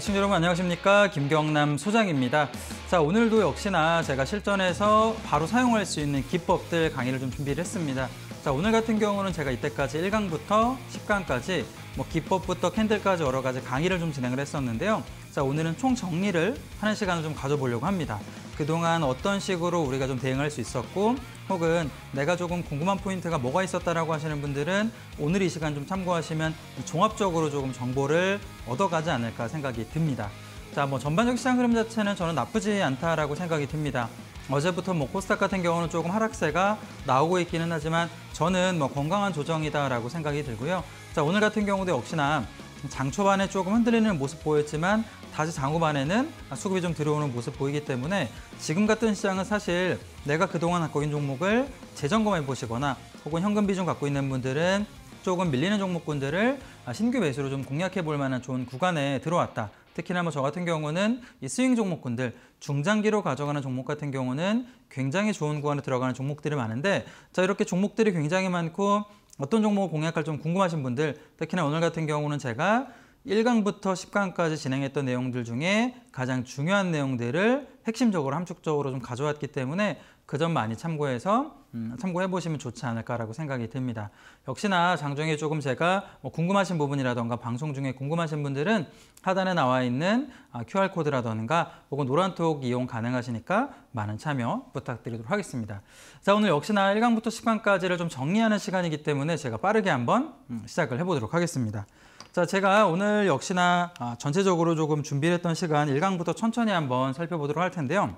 시청자 여러분 안녕하십니까 김경남 소장입니다. 자 오늘도 역시나 제가 실전에서 바로 사용할 수 있는 기법들 강의를 좀 준비를 했습니다. 자 오늘 같은 경우는 제가 이때까지 1강부터 10강까지 뭐 기법부터 캔들까지 여러 가지 강의를 좀 진행을 했었는데요. 자 오늘은 총 정리를 하는 시간을 좀 가져보려고 합니다. 그동안 어떤 식으로 우리가 좀 대응할 수 있었고 혹은 내가 조금 궁금한 포인트가 뭐가 있었다라고 하시는 분들은 오늘 이 시간 좀 참고하시면 종합적으로 조금 정보를 얻어가지 않을까 생각이 듭니다. 자, 뭐 전반적 시장 흐름 자체는 저는 나쁘지 않다라고 생각이 듭니다. 어제부터 뭐 코스닥 같은 경우는 조금 하락세가 나오고 있기는 하지만 저는 뭐 건강한 조정이다라고 생각이 들고요. 자, 오늘 같은 경우도 역시나 장 초반에 조금 흔들리는 모습 보였지만 다시 장 후반에는 수급이 좀 들어오는 모습 보이기 때문에 지금 같은 시장은 사실 내가 그동안 갖고 있는 종목을 재점검해 보시거나 혹은 현금 비중 갖고 있는 분들은 조금 밀리는 종목군들을 신규 매수로 좀 공략해 볼 만한 좋은 구간에 들어왔다. 특히나 뭐 저 같은 경우는 이 스윙 종목군들 중장기로 가져가는 종목 같은 경우는 굉장히 좋은 구간에 들어가는 종목들이 많은데 자 이렇게 종목들이 굉장히 많고 어떤 종목을 공략할지 좀 궁금하신 분들 특히나 오늘 같은 경우는 제가 1강부터 10강까지 진행했던 내용들 중에 가장 중요한 내용들을 핵심적으로 함축적으로 좀 가져왔기 때문에 그점 많이 참고해서 음, 참고해 보시면 좋지 않을까라고 생각이 듭니다. 역시나 장중에 조금 제가 뭐 궁금하신 부분이라던가 방송 중에 궁금하신 분들은 하단에 나와 있는 QR코드라던가 아, 혹은 노란톡 이용 가능하시니까 많은 참여 부탁드리도록 하겠습니다. 자, 오늘 역시나 1강부터 10강까지를 좀 정리하는 시간이기 때문에 제가 빠르게 한번 음, 시작을 해보도록 하겠습니다. 자, 제가 오늘 역시나 아, 전체적으로 조금 준비 했던 시간 1강부터 천천히 한번 살펴보도록 할 텐데요.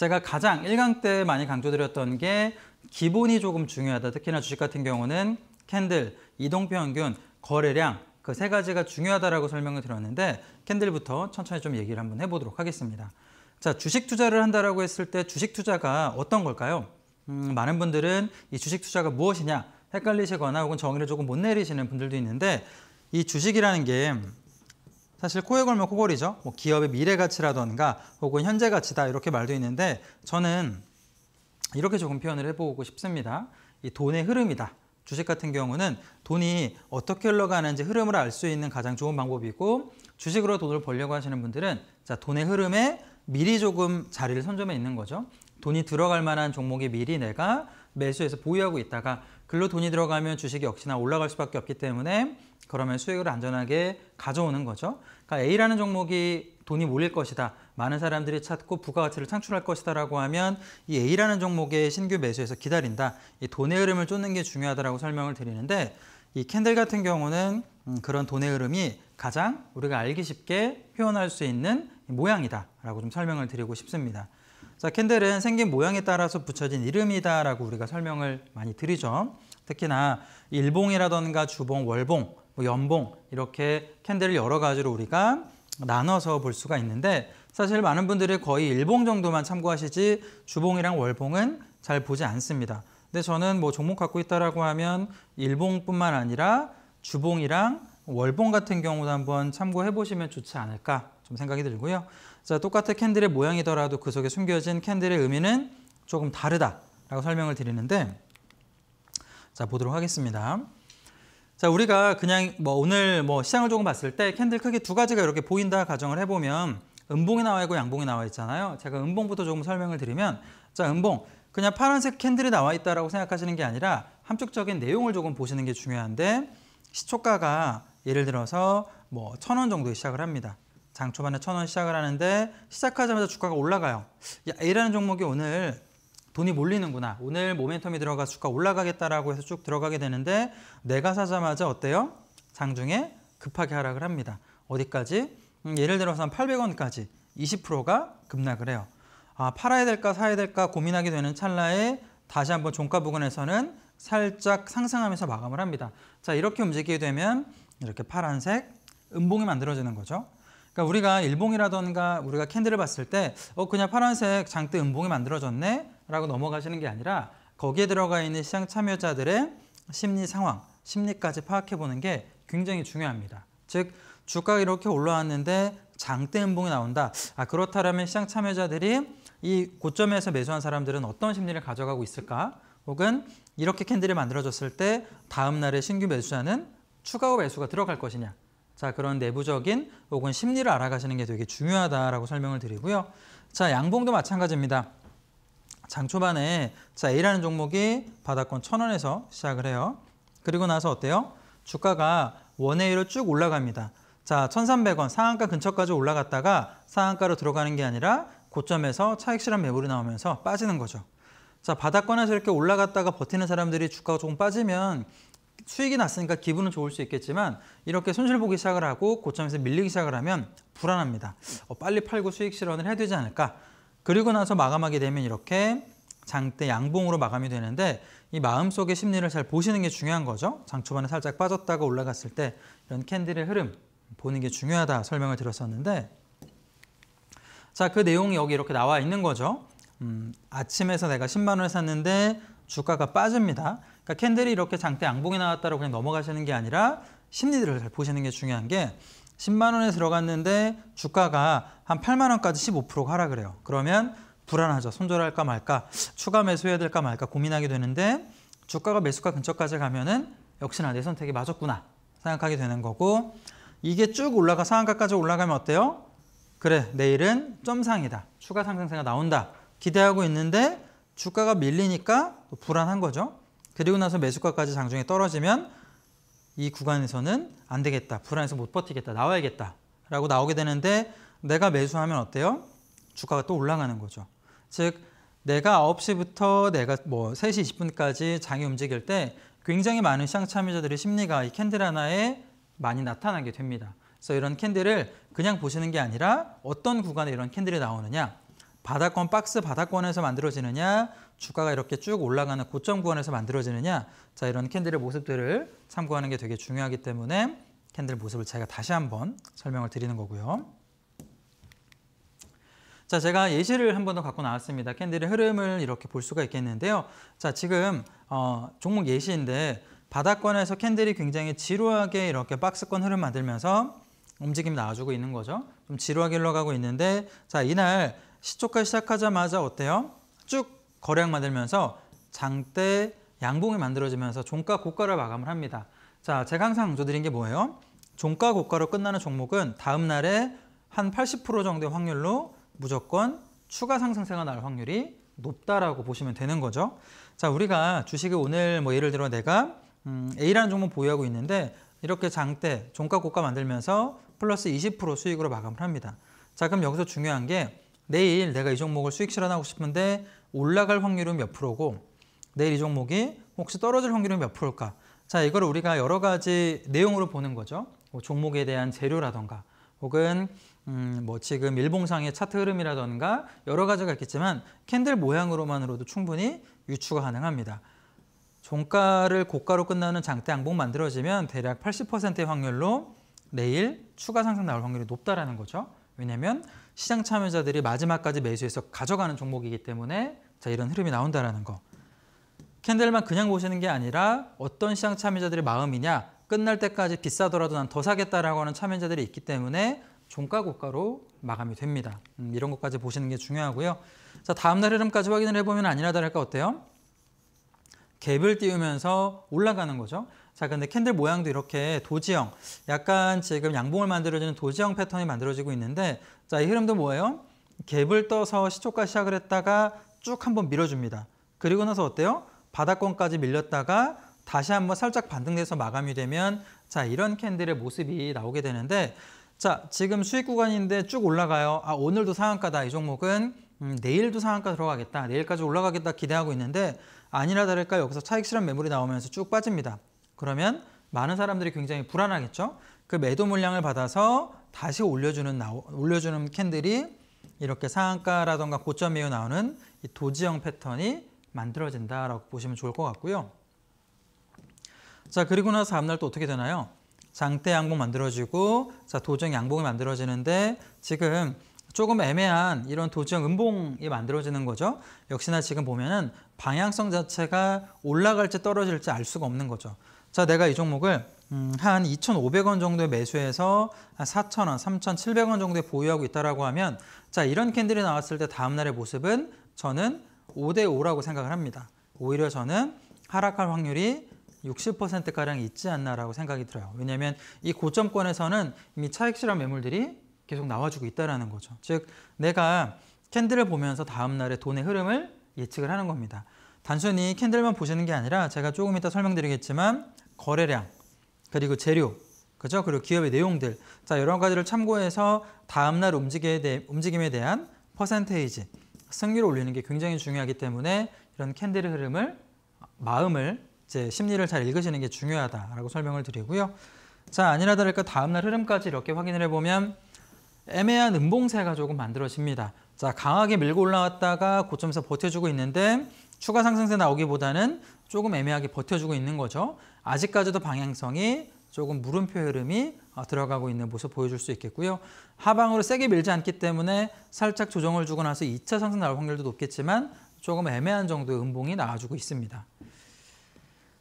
제가 가장 1강 때 많이 강조드렸던 게 기본이 조금 중요하다. 특히나 주식 같은 경우는 캔들, 이동평균, 거래량 그 세 가지가 중요하다라고 설명을 드렸는데 캔들부터 천천히 좀 얘기를 한번 해보도록 하겠습니다. 자, 주식 투자를 한다라고 했을 때 주식 투자가 어떤 걸까요? 음, 많은 분들은 이 주식 투자가 무엇이냐 헷갈리시거나 혹은 정의를 조금 못 내리시는 분들도 있는데 이 주식이라는 게 사실 코에 걸면 코골이죠. 뭐 기업의 미래 가치라던가 혹은 현재 가치다 이렇게 말도 있는데 저는 이렇게 조금 표현을 해보고 싶습니다. 이 돈의 흐름이다. 주식 같은 경우는 돈이 어떻게 흘러가는지 흐름을 알 수 있는 가장 좋은 방법이고 주식으로 돈을 벌려고 하시는 분들은 자 돈의 흐름에 미리 조금 자리를 선점해 있는 거죠. 돈이 들어갈 만한 종목이 미리 내가 매수해서 보유하고 있다가 글로 돈이 들어가면 주식이 역시나 올라갈 수밖에 없기 때문에 그러면 수익을 안전하게 가져오는 거죠. 그러니까 A라는 종목이 돈이 몰릴 것이다. 많은 사람들이 찾고 부가가치를 창출할 것이다라고 하면 이 A라는 종목의 신규 매수에서 기다린다. 이 돈의 흐름을 쫓는 게중요하다고 설명을 드리는데 이 캔들 같은 경우는 음, 그런 돈의 흐름이 가장 우리가 알기 쉽게 표현할 수 있는 모양이다라고 좀 설명을 드리고 싶습니다. 자, 캔들은 생긴 모양에 따라서 붙여진 이름이다라고 우리가 설명을 많이 드리죠. 특히나 일봉이라던가 주봉, 월봉 뭐 연봉 이렇게 캔들을 여러 가지로 우리가 나눠서 볼 수가 있는데 사실 많은 분들이 거의 일봉 정도만 참고하시지 주봉이랑 월봉은 잘 보지 않습니다. 근데 저는 뭐 종목 갖고 있다라고 하면 일봉뿐만 아니라 주봉이랑 월봉 같은 경우도 한번 참고해 보시면 좋지 않을까 좀 생각이 들고요. 자, 똑같은 캔들의 모양이더라도 그 속에 숨겨진 캔들의 의미는 조금 다르다라고 설명을 드리는데 자, 보도록 하겠습니다. 자, 우리가 그냥 뭐 오늘 뭐 시장을 조금 봤을 때 캔들 크기 두 가지가 이렇게 보인다 가정을 해보면 음봉이 나와 있고 양봉이 나와 있잖아요. 제가 음봉부터 조금 설명을 드리면 자, 음봉 그냥 파란색 캔들이 나와 있다라고 생각하시는 게 아니라 함축적인 내용을 조금 보시는 게 중요한데 시초가가 예를 들어서 뭐1 0 0 0원 정도에 시작을 합니다. 장 초반에 1 0 0 0원 시작을 하는데 시작하자마자 주가가 올라가요. 야, A라는 종목이 오늘 돈이 몰리는구나. 오늘 모멘텀이 들어가 주가 올라가겠다라고 해서 쭉 들어가게 되는데 내가 사자마자 어때요? 장중에 급하게 하락을 합니다. 어디까지? 음, 예를 들어서 한 800원까지 20%가 급락을 해요. 아, 팔아야 될까 사야 될까 고민하게 되는 찰나에 다시 한번 종가 부근에서는 살짝 상승하면서 마감을 합니다. 자, 이렇게 움직이게 되면 이렇게 파란색 음봉이 만들어지는 거죠. 그러니까 우리가 일봉이라던가 우리가 캔들을 봤을 때 어, 그냥 파란색 장대 음봉이 만들어졌네. 라고 넘어가시는 게 아니라 거기에 들어가 있는 시장 참여자들의 심리 상황, 심리까지 파악해 보는 게 굉장히 중요합니다. 즉 주가가 이렇게 올라왔는데 장대 음봉이 나온다. 아 그렇다면 시장 참여자들이 이 고점에서 매수한 사람들은 어떤 심리를 가져가고 있을까? 혹은 이렇게 캔들이 만들어졌을 때 다음 날에 신규 매수자는 추가 후 매수가 들어갈 것이냐. 자 그런 내부적인 혹은 심리를 알아가시는 게 되게 중요하다라고 설명을 드리고요. 자 양봉도 마찬가지입니다. 장 초반에 자 A라는 종목이 바닥권 천원에서 시작을 해요. 그리고 나서 어때요? 주가가 원웨이로 쭉 올라갑니다. 자, 1300원 상한가 근처까지 올라갔다가 상한가로 들어가는 게 아니라 고점에서 차익 실현 매물이 나오면서 빠지는 거죠. 자, 바닥권에서 이렇게 올라갔다가 버티는 사람들이 주가가 조금 빠지면 수익이 났으니까 기분은 좋을 수 있겠지만 이렇게 손실 보기 시작을 하고 고점에서 밀리기 시작을 하면 불안합니다. 어, 빨리 팔고 수익 실현을 해야 되지 않을까? 그리고 나서 마감하게 되면 이렇게 장대 양봉으로 마감이 되는데 이 마음속의 심리를 잘 보시는 게 중요한 거죠. 장 초반에 살짝 빠졌다가 올라갔을 때 이런 캔들의 흐름 보는 게 중요하다 설명을 드렸었는데 자, 그 내용이 여기 이렇게 나와 있는 거죠. 음, 아침에서 내가 10만 원을 샀는데 주가가 빠집니다. 그러니까 캔들이 이렇게 장대 양봉이 나왔다고 그냥 넘어가시는 게 아니라 심리들을 잘 보시는 게 중요한 게 10만 원에 들어갔는데 주가가 한 8만 원까지 15%하라그래요 그러면 불안하죠. 손절할까 말까, 추가 매수해야 될까 말까 고민하게 되는데 주가가 매수가 근처까지 가면은 역시나 내 선택이 맞았구나 생각하게 되는 거고 이게 쭉 올라가 상한가까지 올라가면 어때요? 그래 내일은 점상이다. 추가 상승세가 나온다. 기대하고 있는데 주가가 밀리니까 불안한 거죠. 그리고 나서 매수가까지 장중에 떨어지면 이 구간에서는 안 되겠다. 불안해서 못 버티겠다. 나와야겠다. 라고 나오게 되는데 내가 매수하면 어때요? 주가가 또 올라가는 거죠. 즉 내가 9시부터 내가 뭐 3시 20분까지 장이 움직일 때 굉장히 많은 시장 참여자들의 심리가 이 캔들 하나에 많이 나타나게 됩니다. 그래서 이런 캔들을 그냥 보시는 게 아니라 어떤 구간에 이런 캔들이 나오느냐 바닥권 박스 바닥권에서 만들어지느냐 주가가 이렇게 쭉 올라가는 고점 구간에서 만들어지느냐 자 이런 캔들의 모습들을 참고하는 게 되게 중요하기 때문에 캔들 모습을 제가 다시 한번 설명을 드리는 거고요. 자 제가 예시를 한 번 더 갖고 나왔습니다. 캔들의 흐름을 이렇게 볼 수가 있겠는데요. 자 지금 어, 종목 예시인데 바닥권에서 캔들이 굉장히 지루하게 이렇게 박스권 흐름 만들면서 움직임 이 나와주고 있는 거죠. 좀 지루하게 흘러가고 있는데 자 이날 시초가 시작하자마자 어때요? 쭉 거래량 만들면서 장대 양봉이 만들어지면서 종가 고가를 마감을 합니다. 자, 제가 항상 강조드린 게 뭐예요? 종가 고가로 끝나는 종목은 다음 날에 한 80% 정도의 확률로 무조건 추가 상승세가 날 확률이 높다라고 보시면 되는 거죠. 자, 우리가 주식을 오늘 뭐 예를 들어 내가 음, A라는 종목 보유하고 있는데 이렇게 장대, 종가 고가 만들면서 플러스 20% 수익으로 마감을 합니다. 자, 그럼 여기서 중요한 게 내일 내가 이 종목을 수익 실현하고 싶은데 올라갈 확률은 몇 프로고 내일 이 종목이 혹시 떨어질 확률은 몇 프로일까? 자, 이걸 우리가 여러 가지 내용으로 보는 거죠. 뭐 종목에 대한 재료라던가 혹은 음, 뭐 지금 일봉상의 차트 흐름이라던가 여러 가지가 있겠지만 캔들 모양으로만으로도 충분히 유추가 가능합니다. 종가를 고가로 끝나는 장대 양봉 만들어지면 대략 80%의 확률로 내일 추가 상승 나올 확률이 높다라는 거죠. 왜냐하면 시장 참여자들이 마지막까지 매수해서 가져가는 종목이기 때문에 자 이런 흐름이 나온다라는 거. 캔들만 그냥 보시는 게 아니라 어떤 시장 참여자들의 마음이냐 끝날 때까지 비싸더라도 난 더 사겠다라고 하는 참여자들이 있기 때문에 종가 고가로 마감이 됩니다. 음, 이런 것까지 보시는 게 중요하고요. 자 다음날 흐름까지 확인을 해보면 아니라다랄까 어때요? 갭을 띄우면서 올라가는 거죠. 자, 근데 캔들 모양도 이렇게 도지형, 약간 지금 양봉을 만들어주는 도지형 패턴이 만들어지고 있는데 자, 이 흐름도 뭐예요? 갭을 떠서 시초가 시작을 했다가 쭉 한번 밀어줍니다. 그리고 나서 어때요? 바닥권까지 밀렸다가 다시 한번 살짝 반등돼서 마감이 되면 자 이런 캔들의 모습이 나오게 되는데 자 지금 수익 구간인데 쭉 올라가요. 아 오늘도 상한가다 이 종목은 음, 내일도 상한가 들어가겠다. 내일까지 올라가겠다 기대하고 있는데 아니라 다를까 여기서 차익 실현 매물이 나오면서 쭉 빠집니다. 그러면 많은 사람들이 굉장히 불안하겠죠. 그 매도 물량을 받아서 다시 올려주는 나오, 올려주는 캔들이 이렇게 상한가라던가 고점 이후 나오는 이 도지형 패턴이 만들어진다라고 보시면 좋을 것 같고요. 자 그리고 나서 다음날 또 어떻게 되나요? 장대 양봉 만들어지고 자 도정 양봉이 만들어지는데 지금 조금 애매한 이런 도지형 음봉이 만들어지는 거죠. 역시나 지금 보면은 방향성 자체가 올라갈지 떨어질지 알 수가 없는 거죠. 자 내가 이 종목을 음, 한 2,500원 정도에 매수해서 4,000원, 3,700원 정도에 보유하고 있다라고 하면 자, 이런 캔들이 나왔을 때 다음 날의 모습은 저는 5대 5라고 생각을 합니다. 오히려 저는 하락할 확률이 60%가량 있지 않나라고 생각이 들어요. 왜냐면이 고점권에서는 이미 차익 실현 매물들이 계속 나와주고 있다라는 거죠. 즉 내가 캔들을 보면서 다음 날의 돈의 흐름을 예측을 하는 겁니다. 단순히 캔들만 보시는 게 아니라 제가 조금 이따 설명드리겠지만 거래량, 그리고 재료, 그죠? 그리고 기업의 내용들. 자, 여러 가지를 참고해서 다음날 움직임에, 대, 움직임에 대한 퍼센테이지, 승률을 올리는 게 굉장히 중요하기 때문에 이런 캔들의 흐름을, 마음을, 이제 심리를 잘 읽으시는 게 중요하다라고 설명을 드리고요. 자, 아니라 다를까 다음날 흐름까지 이렇게 확인을 해보면 애매한 음봉세가 조금 만들어집니다. 자, 강하게 밀고 올라왔다가 고점에서 버텨주고 있는데 추가 상승세 나오기보다는 조금 애매하게 버텨주고 있는 거죠. 아직까지도 방향성이 조금 물음표 흐름이 어, 들어가고 있는 모습 보여줄 수 있겠고요. 하방으로 세게 밀지 않기 때문에 살짝 조정을 주고 나서 2차 상승 나올 확률도 높겠지만 조금 애매한 정도의 음봉이 나와주고 있습니다.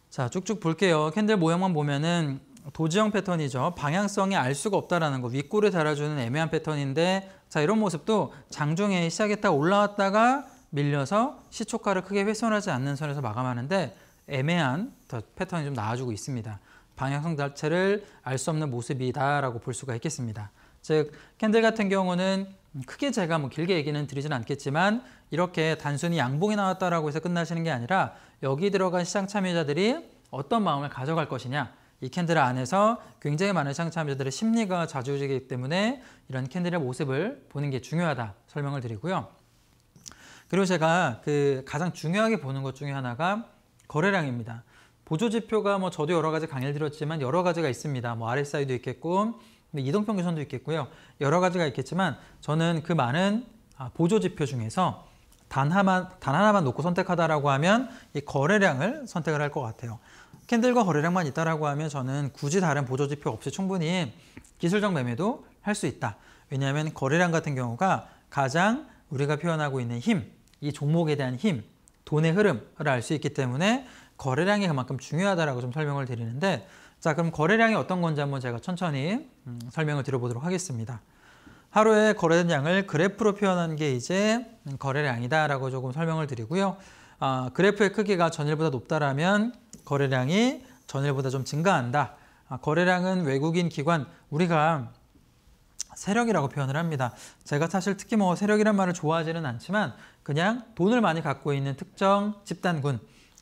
자, 쭉쭉 볼게요. 캔들 모양만 보면은 도지형 패턴이죠. 방향성이 알 수가 없다라는 거. 윗골을 달아주는 애매한 패턴인데 자, 이런 모습도 장중에 시작했다 올라왔다가 밀려서 시초가를 크게 훼손하지 않는 선에서 마감하는데 애매한 더 패턴이 좀 나아지고 있습니다. 방향성 자체를 알 수 없는 모습이다라고 볼 수가 있겠습니다. 즉 캔들 같은 경우는 크게 제가 뭐 길게 얘기는 드리진 않겠지만 이렇게 단순히 양봉이 나왔다라고 해서 끝나시는 게 아니라 여기 들어간 시장 참여자들이 어떤 마음을 가져갈 것이냐 이 캔들 안에서 굉장히 많은 시장 참여자들의 심리가 좌지우지기 때문에 이런 캔들의 모습을 보는 게 중요하다 설명을 드리고요. 그리고 제가 그 가장 중요하게 보는 것 중에 하나가 거래량입니다. 보조 지표가 뭐 저도 여러 가지 강의를 드렸지만 여러 가지가 있습니다. 뭐 RSI도 있겠고 이동평균선도 있겠고요. 여러 가지가 있겠지만 저는 그 많은 아, 보조 지표 중에서 단 하나만, 단 하나만 놓고 선택하다라고 하면 이 거래량을 선택을 할 것 같아요. 캔들과 거래량만 있다라고 하면 저는 굳이 다른 보조 지표 없이 충분히 기술적 매매도 할 수 있다. 왜냐하면 거래량 같은 경우가 가장 우리가 표현하고 있는 힘, 이 종목에 대한 힘, 돈의 흐름을 알 수 있기 때문에 거래량이 그만큼 중요하다라고 좀 설명을 드리는데 자 그럼 거래량이 어떤 건지 한번 제가 천천히 음, 설명을 드려보도록 하겠습니다. 하루에 거래된 양을 그래프로 표현한 게 이제 거래량이다라고 조금 설명을 드리고요. 아, 그래프의 크기가 전일보다 높다라면 거래량이 전일보다 좀 증가한다. 아, 거래량은 외국인 기관 우리가 세력이라고 표현을 합니다. 제가 사실 특히 뭐 세력이란 말을 좋아하지는 않지만 그냥 돈을 많이 갖고 있는 특정 집단군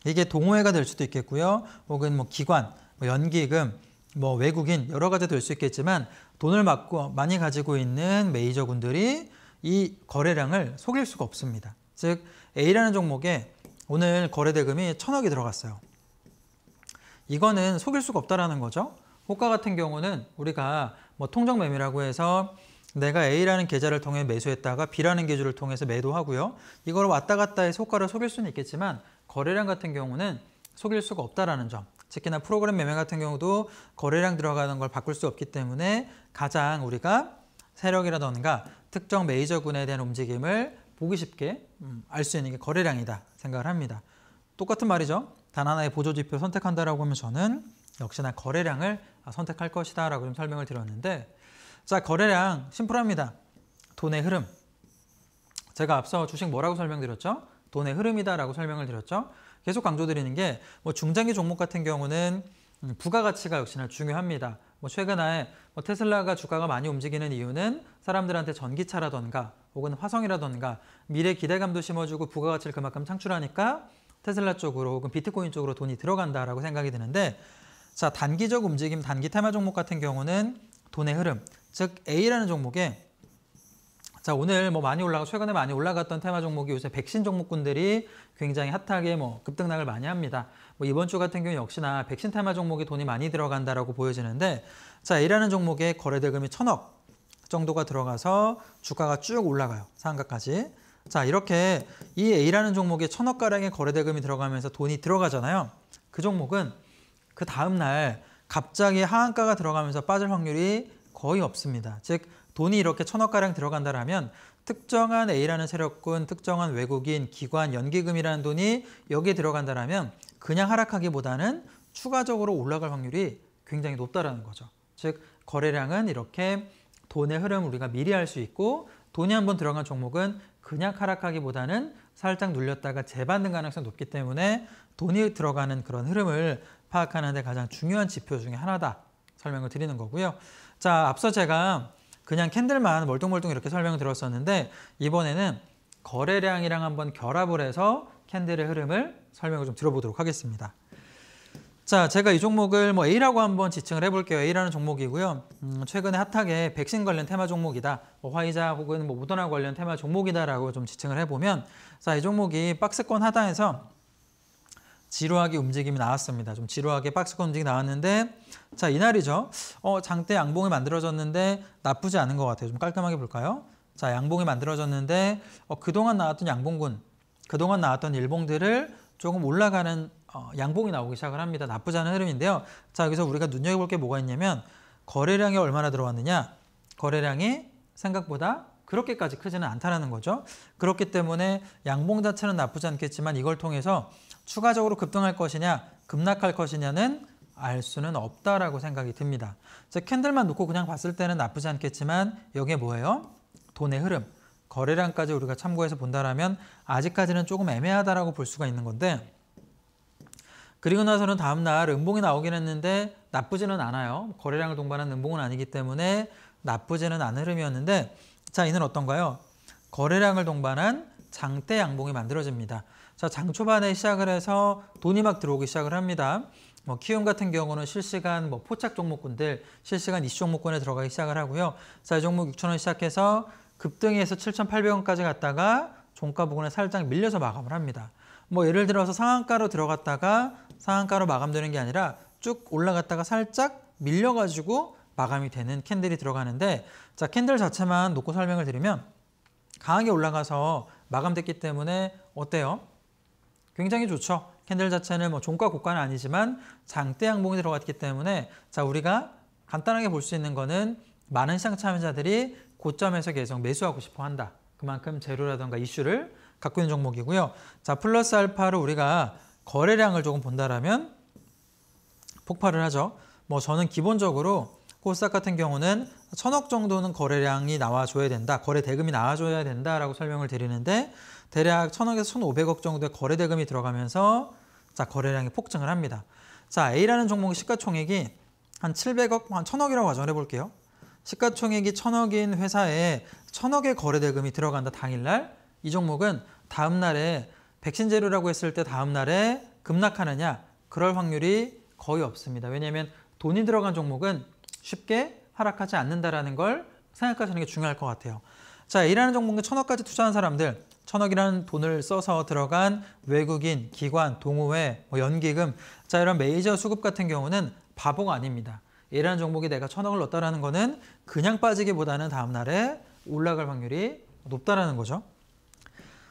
이게 동호회가 될 수도 있겠고요. 혹은 뭐 기관, 뭐 연기금, 뭐 외국인 여러 가지 될 수 있겠지만 돈을 막고 많이 가지고 있는 매니저군들이 이 거래량을 속일 수가 없습니다. 즉 A라는 종목에 오늘 거래대금이 천억이 들어갔어요. 이거는 속일 수가 없다라는 거죠. 호가 같은 경우는 우리가 뭐 통정 매매라고 해서 내가 A라는 계좌를 통해 매수했다가 B라는 계좌를 통해서 매도하고요. 이걸 왔다 갔다 해서 호가를 속일 수는 있겠지만 거래량 같은 경우는 속일 수가 없다라는 점. 특히나 프로그램 매매 같은 경우도 거래량 들어가는 걸 바꿀 수 없기 때문에 가장 우리가 세력이라던가 특정 메이저군에 대한 움직임을 보기 쉽게 음, 알수 있는 게 거래량이다 생각을 합니다. 똑같은 말이죠. 단 하나의 보조지표 선택한다라고 하면 저는 역시나 거래량을 선택할 것이다 라고 좀 설명을 드렸는데 자 거래량 심플합니다. 돈의 흐름 제가 앞서 주식 뭐라고 설명드렸죠? 돈의 흐름이다라고 설명을 드렸죠. 계속 강조드리는 게뭐 중장기 종목 같은 경우는 음, 부가가치가 역시나 중요합니다. 뭐 최근에 뭐 테슬라가 주가가 많이 움직이는 이유는 사람들한테 전기차라던가 혹은 화성이라던가 미래 기대감도 심어주고 부가가치를 그만큼 창출하니까 테슬라 쪽으로 혹은 비트코인 쪽으로 돈이 들어간다라고 생각이 드는데 자 단기적 움직임, 단기 테마 종목 같은 경우는 돈의 흐름, 즉 A라는 종목에 자, 오늘 뭐 많이 올라가, 최근에 많이 올라갔던 테마 종목이 요새 백신 종목군들이 굉장히 핫하게 뭐 급등락을 많이 합니다. 뭐 이번 주 같은 경우 역시나 백신 테마 종목이 돈이 많이 들어간다라고 보여지는데 자, A라는 종목에 거래대금이 천억 정도가 들어가서 주가가 쭉 올라가요. 상한가까지. 자, 이렇게 이 A라는 종목에 천억가량의 거래대금이 들어가면서 돈이 들어가잖아요. 그 종목은 그 다음날 갑자기 하한가가 들어가면서 빠질 확률이 거의 없습니다. 즉 돈이 이렇게 천억가량 들어간다라면 특정한 A라는 세력군, 특정한 외국인, 기관, 연기금이라는 돈이 여기에 들어간다라면 그냥 하락하기보다는 추가적으로 올라갈 확률이 굉장히 높다라는 거죠. 즉 거래량은 이렇게 돈의 흐름 우리가 미리 알 수 있고 돈이 한번 들어간 종목은 그냥 하락하기보다는 살짝 눌렸다가 재받는 가능성이 높기 때문에 돈이 들어가는 그런 흐름을 파악하는 데 가장 중요한 지표 중에 하나다 설명을 드리는 거고요. 자, 앞서 제가 그냥 캔들만 멀뚱멀뚱 이렇게 설명을 들었었는데 이번에는 거래량이랑 한번 결합을 해서 캔들의 흐름을 설명을 좀 들어보도록 하겠습니다. 자, 제가 이 종목을 뭐 A라고 한번 지칭을 해볼게요. A라는 종목이고요. 음, 최근에 핫하게 백신 관련 테마 종목이다. 뭐 화이자 혹은 뭐 모더나 관련 테마 종목이다라고 좀 지칭을 해보면, 자, 이 종목이 박스권 하단에서 지루하게 움직임이 나왔습니다. 좀 지루하게 박스권 움직이 임 나왔는데 자 이날이죠. 어 장대 양봉이 만들어졌는데 나쁘지 않은 것 같아요. 좀 깔끔하게 볼까요? 자 양봉이 만들어졌는데 어, 그동안 나왔던 양봉군 그동안 나왔던 일봉들을 조금 올라가는 어, 양봉이 나오기 시작을 합니다. 나쁘지 않은 흐름인데요. 자 여기서 우리가 눈여겨볼 게 뭐가 있냐면 거래량이 얼마나 들어왔느냐 거래량이 생각보다 그렇게까지 크지는 않다라는 거죠. 그렇기 때문에 양봉 자체는 나쁘지 않겠지만 이걸 통해서 추가적으로 급등할 것이냐 급락할 것이냐는 알 수는 없다라고 생각이 듭니다. 즉 캔들만 놓고 그냥 봤을 때는 나쁘지 않겠지만 여기에 뭐예요? 돈의 흐름, 거래량까지 우리가 참고해서 본다라면 아직까지는 조금 애매하다라고 볼 수가 있는 건데 그리고 나서는 다음날 음봉이 나오긴 했는데 나쁘지는 않아요. 거래량을 동반한 음봉은 아니기 때문에 나쁘지는 않은 흐름이었는데 자 이는 어떤가요? 거래량을 동반한 장대 양봉이 만들어집니다. 자, 장 초반에 시작을 해서 돈이 막 들어오기 시작을 합니다. 뭐 키움 같은 경우는 실시간 뭐 포착 종목군들 실시간 이슈 종목군에 들어가기 시작을 하고요. 자, 이 종목 6천원 시작해서 급등해서 7,800원까지 갔다가 종가 부근에 살짝 밀려서 마감을 합니다. 뭐 예를 들어서 상한가로 들어갔다가 상한가로 마감되는 게 아니라 쭉 올라갔다가 살짝 밀려가지고 마감이 되는 캔들이 들어가는데 자 캔들 자체만 놓고 설명을 드리면 강하게 올라가서 마감됐기 때문에 어때요? 굉장히 좋죠. 캔들 자체는 뭐 종가 고가는 아니지만 장대 양봉이 들어갔기 때문에 자 우리가 간단하게 볼 수 있는 거는 많은 시장 참여자들이 고점에서 계속 매수하고 싶어 한다. 그만큼 재료라든가 이슈를 갖고 있는 종목이고요. 자 플러스 알파로 우리가 거래량을 조금 본다라면 폭발을 하죠. 뭐 저는 기본적으로 코스닥 같은 경우는 천억 정도는 거래량이 나와줘야 된다. 거래 대금이 나와줘야 된다라고 설명을 드리는데 대략 1 천억에서 1 5 0 0억 정도의 거래 대금이 들어가면서 자 거래량이 폭증을 합니다. 자 A라는 종목의 시가총액이 한 700억, 한 1000억이라고 가정해 볼게요. 시가총액이 1000억인 회사에 1000억의 거래 대금이 들어간다 당일날 이 종목은 다음 날에 백신 재료라고 했을 때 다음 날에 급락하느냐 그럴 확률이 거의 없습니다. 왜냐하면 돈이 들어간 종목은 쉽게 하락하지 않는다라는 걸 생각하시는 게 중요할 것 같아요. 자, A라는 종목에 천억까지 투자한 사람들 천억이라는 돈을 써서 들어간 외국인, 기관, 동호회, 뭐 연기금 자 이런 메이저 수급 같은 경우는 바보가 아닙니다. 이러한 종목이 내가 천억을 넣었다는 거는 그냥 빠지기보다는 다음날에 올라갈 확률이 높다는 거죠.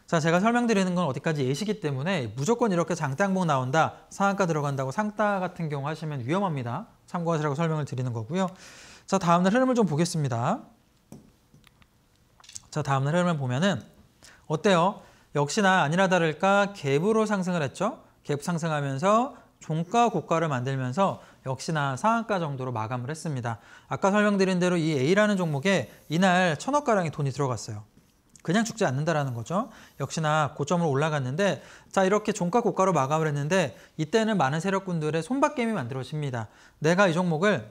자, 제가 설명드리는 건 어디까지 예시기 때문에 무조건 이렇게 장땅봉 나온다, 상한가 들어간다고 상따 같은 경우 하시면 위험합니다. 참고하시라고 설명을 드리는 거고요. 자, 다음날 흐름을 좀 보겠습니다. 자, 다음날 흐름을 보면은 어때요? 역시나 아니라 다를까 갭으로 상승을 했죠. 갭 상승하면서 종가 고가를 만들면서 역시나 상한가 정도로 마감을 했습니다. 아까 설명드린 대로 이 A라는 종목에 이날 천억가량의 돈이 들어갔어요. 그냥 죽지 않는다라는 거죠. 역시나 고점으로 올라갔는데 자 이렇게 종가 고가로 마감을 했는데 이때는 많은 세력군들의 손바뀜이 만들어집니다. 내가 이 종목을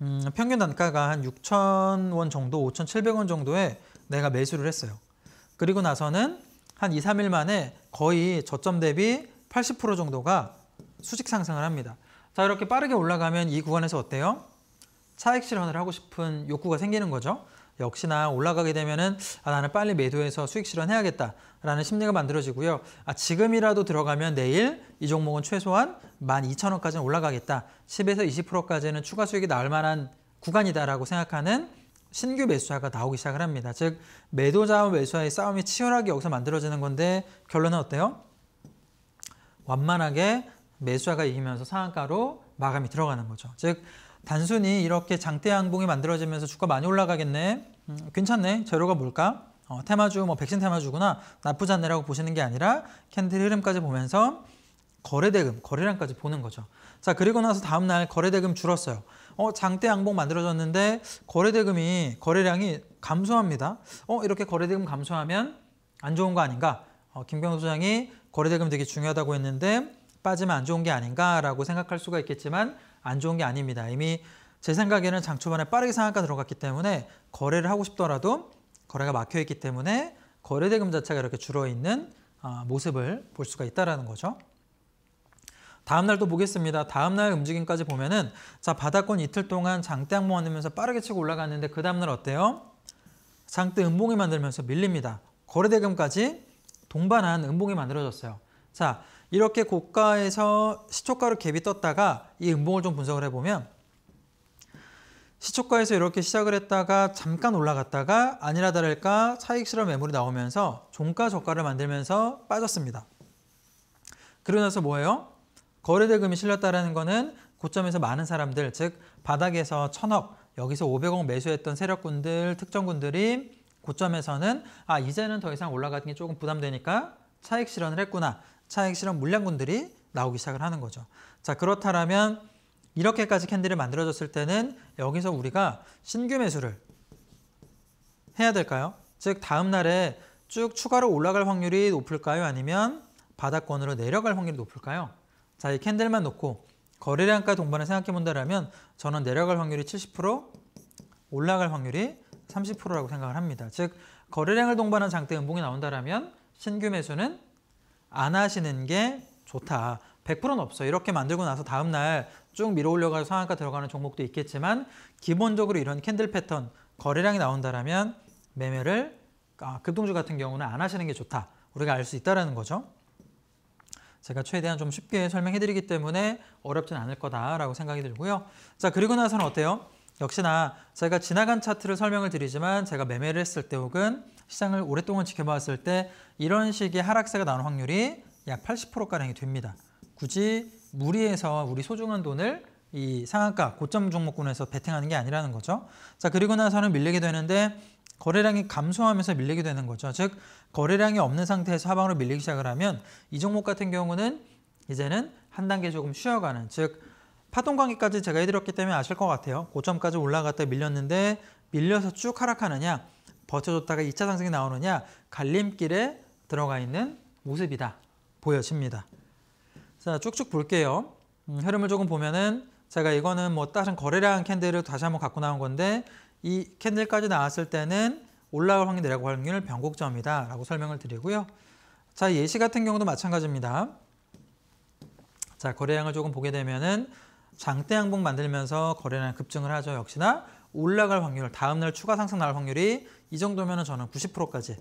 음, 평균 단가가 한 6,000원 정도, 5,700원 정도에 내가 매수를 했어요. 그리고 나서는 한 2, 3일 만에 거의 저점 대비 80% 정도가 수직 상승을 합니다. 자 이렇게 빠르게 올라가면 이 구간에서 어때요? 차익 실현을 하고 싶은 욕구가 생기는 거죠. 역시나 올라가게 되면은 아, 나는 빨리 매도해서 수익 실현해야겠다라는 심리가 만들어지고요. 아, 지금이라도 들어가면 내일 이 종목은 최소한 12,000원까지는 올라가겠다. 10에서 20%까지는 추가 수익이 나올 만한 구간이다라고 생각하는 신규 매수자가 나오기 시작을 합니다. 즉 매도자와 매수자의 싸움이 치열하게 여기서 만들어지는 건데 결론은 어때요? 완만하게 매수자가 이기면서 상한가로 마감이 들어가는 거죠. 즉 단순히 이렇게 장대 양봉이 만들어지면서 주가 많이 올라가겠네. 음, 괜찮네. 재료가 뭘까? 어, 테마주, 뭐 백신 테마주구나. 나쁘지 않네라고 보시는 게 아니라 캔들 흐름까지 보면서 거래대금, 거래량까지 보는 거죠. 자, 그리고 나서 다음날 거래대금 줄었어요. 어, 장대 양봉 만들어졌는데 거래대금이 거래량이 감소합니다. 어, 이렇게 거래대금 감소하면 안 좋은 거 아닌가? 어, 김병호 소장이 거래대금 되게 중요하다고 했는데 빠지면 안 좋은 게 아닌가라고 생각할 수가 있겠지만 안 좋은 게 아닙니다. 이미 제 생각에는 장 초반에 빠르게 상한가 들어갔기 때문에 거래를 하고 싶더라도 거래가 막혀 있기 때문에 거래대금 자체가 이렇게 줄어 있는 아, 모습을 볼 수가 있다라는 거죠. 다음날도 보겠습니다. 다음날 움직임까지 보면은 자 바닥권 이틀 동안 장대 항목 만들면서 빠르게 치고 올라갔는데 그 다음날 어때요? 장대 음봉이 만들면서 밀립니다. 거래대금까지 동반한 음봉이 만들어졌어요. 자 이렇게 고가에서 시초가로 갭이 떴다가 이 음봉을 좀 분석을 해보면 시초가에서 이렇게 시작을 했다가 잠깐 올라갔다가 아니라 다를까 차익 실험 매물이 나오면서 종가 저가를 만들면서 빠졌습니다. 그러고 나서 뭐예요? 거래대금이 실렸다는 것은 고점에서 많은 사람들, 즉 바닥에서 천억, 여기서 500억 매수했던 세력군들, 특정군들이 고점에서는 아 이제는 더 이상 올라가는 게 조금 부담되니까 차익 실현을 했구나. 차익 실현 물량군들이 나오기 시작을 하는 거죠. 자 그렇다라면 이렇게까지 캔들이 만들어졌을 때는 여기서 우리가 신규 매수를 해야 될까요? 즉 다음 날에 쭉 추가로 올라갈 확률이 높을까요? 아니면 바닥권으로 내려갈 확률이 높을까요? 자, 이 캔들만 놓고 거래량과 동반을 생각해 본다라면 저는 내려갈 확률이 70%, 올라갈 확률이 30%라고 생각을 합니다. 즉 거래량을 동반한 장대 음봉이 나온다라면 신규 매수는 안 하시는 게 좋다. 100%는 없어. 이렇게 만들고 나서 다음 날 쭉 밀어 올려가서 상한가 들어가는 종목도 있겠지만 기본적으로 이런 캔들 패턴 거래량이 나온다라면 매매를 아, 급등주 같은 경우는 안 하시는 게 좋다. 우리가 알 수 있다라는 거죠. 제가 최대한 좀 쉽게 설명해드리기 때문에 어렵진 않을 거다라고 생각이 들고요. 자 그리고 나서는 어때요? 역시나 제가 지나간 차트를 설명을 드리지만 제가 매매를 했을 때 혹은 시장을 오랫동안 지켜봤을 때 이런 식의 하락세가 나는 확률이 약 80%가량이 됩니다. 굳이 무리해서 우리 소중한 돈을 이 상한가 고점 종목군에서 베팅하는 게 아니라는 거죠. 자 그리고 나서는 밀리게 되는데 거래량이 감소하면서 밀리게 되는 거죠. 즉 거래량이 없는 상태에서 하방으로 밀리기 시작을 하면 이 종목 같은 경우는 이제는 한 단계 조금 쉬어가는 즉 파동 관계까지 제가 해드렸기 때문에 아실 것 같아요. 고점까지 올라갔다 밀렸는데 밀려서 쭉 하락하느냐 버텨줬다가 2차 상승이 나오느냐 갈림길에 들어가 있는 모습이다 보여집니다. 자 쭉쭉 볼게요. 음, 흐름을 조금 보면은 제가 이거는 뭐 다른 거래량 캔들을 다시 한번 갖고 나온 건데 이 캔들까지 나왔을 때는 올라갈 확률, 내려갈 확률 을 변곡점이다 라고 설명을 드리고요. 자, 예시 같은 경우도 마찬가지입니다. 자, 거래량을 조금 보게 되면은 장대 양봉 만들면서 거래량 급증을 하죠. 역시나 올라갈 확률, 다음날 추가 상승 날 확률이 이 정도면 저는 90%까지.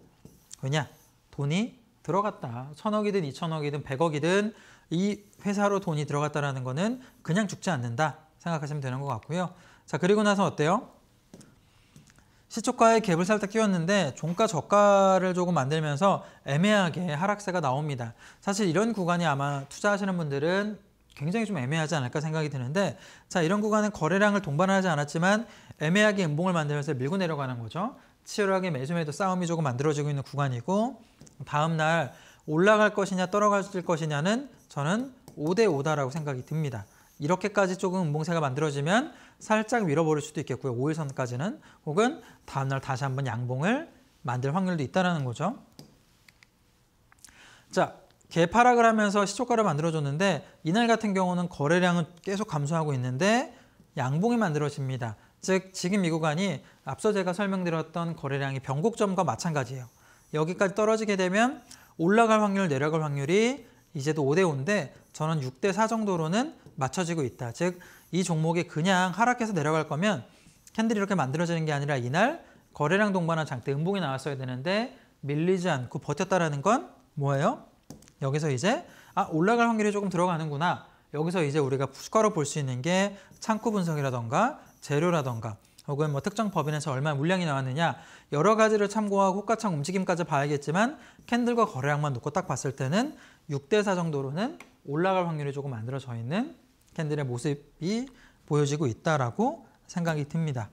왜냐? 돈이 들어갔다. 천억이든 이천억이든 백억이든 이 회사로 돈이 들어갔다라는 거는 그냥 죽지 않는다 생각하시면 되는 것 같고요. 자, 그리고 나서 어때요? 시초가에 갭을 살짝 끼웠는데 종가 저가를 조금 만들면서 애매하게 하락세가 나옵니다. 사실 이런 구간이 아마 투자하시는 분들은 굉장히 좀 애매하지 않을까 생각이 드는데 자 이런 구간은 거래량을 동반하지 않았지만 애매하게 음봉을 만들면서 밀고 내려가는 거죠. 치열하게 매수매도 싸움이 조금 만들어지고 있는 구간이고 다음날 올라갈 것이냐 떨어질 것이냐는 저는 5대 5다라고 생각이 듭니다. 이렇게까지 조금 음봉세가 만들어지면 살짝 밀어버릴 수도 있겠고요. 5일선까지는 혹은 다음날 다시 한번 양봉을 만들 확률도 있다는 거죠. 자, 개파락을 하면서 시초가를 만들어줬는데 이날 같은 경우는 거래량은 계속 감소하고 있는데 양봉이 만들어집니다. 즉 지금 이 구간이 앞서 제가 설명드렸던 거래량이 변곡점과 마찬가지예요. 여기까지 떨어지게 되면 올라갈 확률, 내려갈 확률이 이제도 5대5인데 저는 6대4 정도로는 맞춰지고 있다. 즉이 종목이 그냥 하락해서 내려갈 거면 캔들이 이렇게 만들어지는 게 아니라 이날 거래량 동반한 장대 음봉이 나왔어야 되는데 밀리지 않고 버텼다라는 건 뭐예요? 여기서 이제 아 올라갈 확률이 조금 들어가는구나. 여기서 이제 우리가 추가로 볼 수 있는 게 창구 분석이라던가 재료라던가 혹은 뭐 특정 법인에서 얼마 나 물량이 나왔느냐 여러 가지를 참고하고 호가창 움직임까지 봐야겠지만 캔들과 거래량만 놓고 딱 봤을 때는 6대4 정도로는 올라갈 확률이 조금 만들어져 있는 캔들의 모습이 보여지고 있다라고 생각이 듭니다.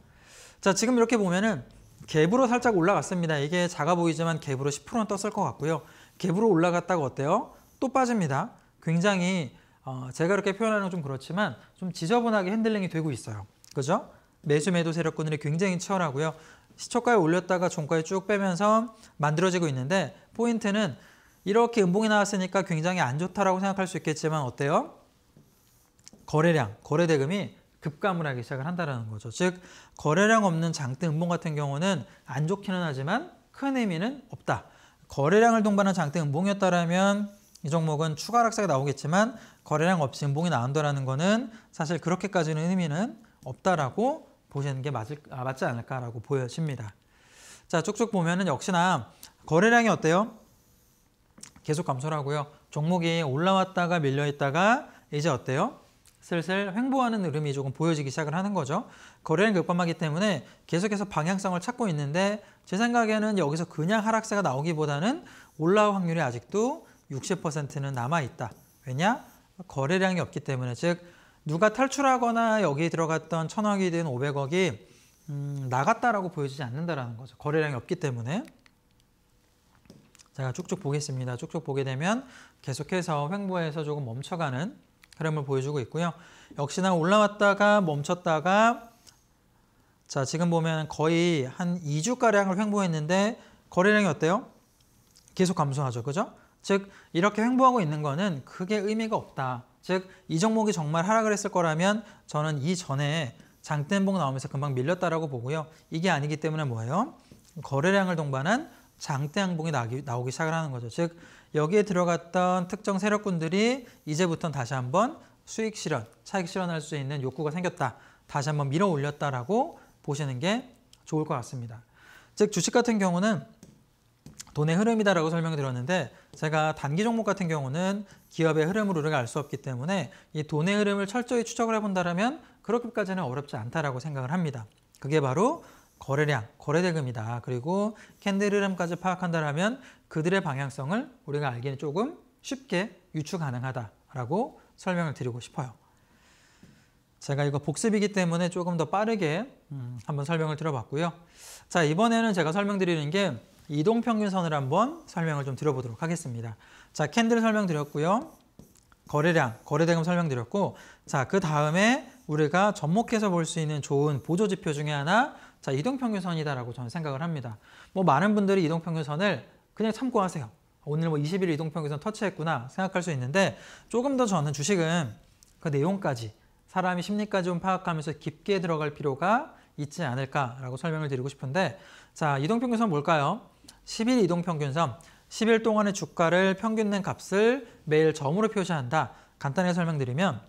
자, 지금 이렇게 보면은 갭으로 살짝 올라갔습니다. 이게 작아 보이지만 갭으로 10% 떴을 것 같고요. 갭으로 올라갔다고 어때요? 또 빠집니다. 굉장히 어, 제가 이렇게 표현하는 건 좀 그렇지만 좀 지저분하게 핸들링이 되고 있어요. 그죠? 매수 매도 세력군들이 굉장히 치열하고요. 시초가에 올렸다가 종가에 쭉 빼면서 만들어지고 있는데 포인트는 이렇게 음봉이 나왔으니까 굉장히 안 좋다라고 생각할 수 있겠지만 어때요? 거래량, 거래대금이 급감을 하기 시작을 한다는 라 거죠. 즉 거래량 없는 장대 음봉 같은 경우는 안 좋기는 하지만 큰 의미는 없다. 거래량을 동반한 장대 음봉이었다면 이 종목은 추가 락세가 나오겠지만 거래량 없이 음봉이 나온다는 라 거는 사실 그렇게까지는 의미는 없다라고 보시는 게 맞을, 아, 맞지 않을까라고 보여집니다. 자 쭉쭉 보면은 역시나 거래량이 어때요? 계속 감소하고요. 종목이 올라왔다가 밀려있다가 이제 어때요? 슬슬 횡보하는 흐름이 조금 보여지기 시작을 하는 거죠. 거래량 급감하기 때문에 계속해서 방향성을 찾고 있는데 제 생각에는 여기서 그냥 하락세가 나오기보다는 올라올 확률이 아직도 60%는 남아있다. 왜냐? 거래량이 없기 때문에 즉 누가 탈출하거나 여기 들어갔던 천억이든 500억이 음, 나갔다라고 보여지지 않는다라는 거죠. 거래량이 없기 때문에. 제가 쭉쭉 보겠습니다. 쭉쭉 보게 되면 계속해서 횡보해서 조금 멈춰가는 흐름을 보여주고 있고요. 역시나 올라왔다가 멈췄다가 자 지금 보면 거의 한 2주가량을 횡보했는데 거래량이 어때요? 계속 감소하죠. 그죠? 즉 이렇게 횡보하고 있는 거는 크게 의미가 없다. 즉 이 종목이 정말 하락을 했을 거라면 저는 이전에 장대봉 나오면서 금방 밀렸다라고 보고요. 이게 아니기 때문에 뭐예요? 거래량을 동반한 장대 항봉이 나오기 시작을 하는 거죠. 즉 여기에 들어갔던 특정 세력군들이 이제부터는 다시 한번 수익 실현, 차익 실현할 수 있는 욕구가 생겼다. 다시 한번 밀어 올렸다라고 보시는 게 좋을 것 같습니다. 즉 주식 같은 경우는 돈의 흐름이다라고 설명드렸는데 을 제가 단기 종목 같은 경우는 기업의 흐름을 우리가 알 수 없기 때문에 이 돈의 흐름을 철저히 추적을 해본다면 그렇게까지는 어렵지 않다라고 생각을 합니다. 그게 바로 거래량, 거래대금이다. 그리고 캔들 흐름까지 파악한다라면 그들의 방향성을 우리가 알기는 조금 쉽게 유추 가능하다라고 설명을 드리고 싶어요. 제가 이거 복습이기 때문에 조금 더 빠르게 음, 한번 설명을 드려봤고요. 자, 이번에는 제가 설명드리는 게 이동평균선을 한번 설명을 좀 드려보도록 하겠습니다. 자, 캔들 설명드렸고요. 거래량, 거래대금 설명드렸고 자, 그 다음에 우리가 접목해서 볼 수 있는 좋은 보조지표 중에 하나 자, 이동평균선이다라고 저는 생각을 합니다. 뭐 많은 분들이 이동평균선을 그냥 참고하세요. 오늘 뭐 20일 이동평균선 터치했구나 생각할 수 있는데 조금 더 저는 주식은 그 내용까지 사람이 심리까지 좀 파악하면서 깊게 들어갈 필요가 있지 않을까라고 설명을 드리고 싶은데 자, 이동평균선 뭘까요? 10일 이동평균선 10일 동안의 주가를 평균 낸 값을 매일 점으로 표시한다. 간단히 설명드리면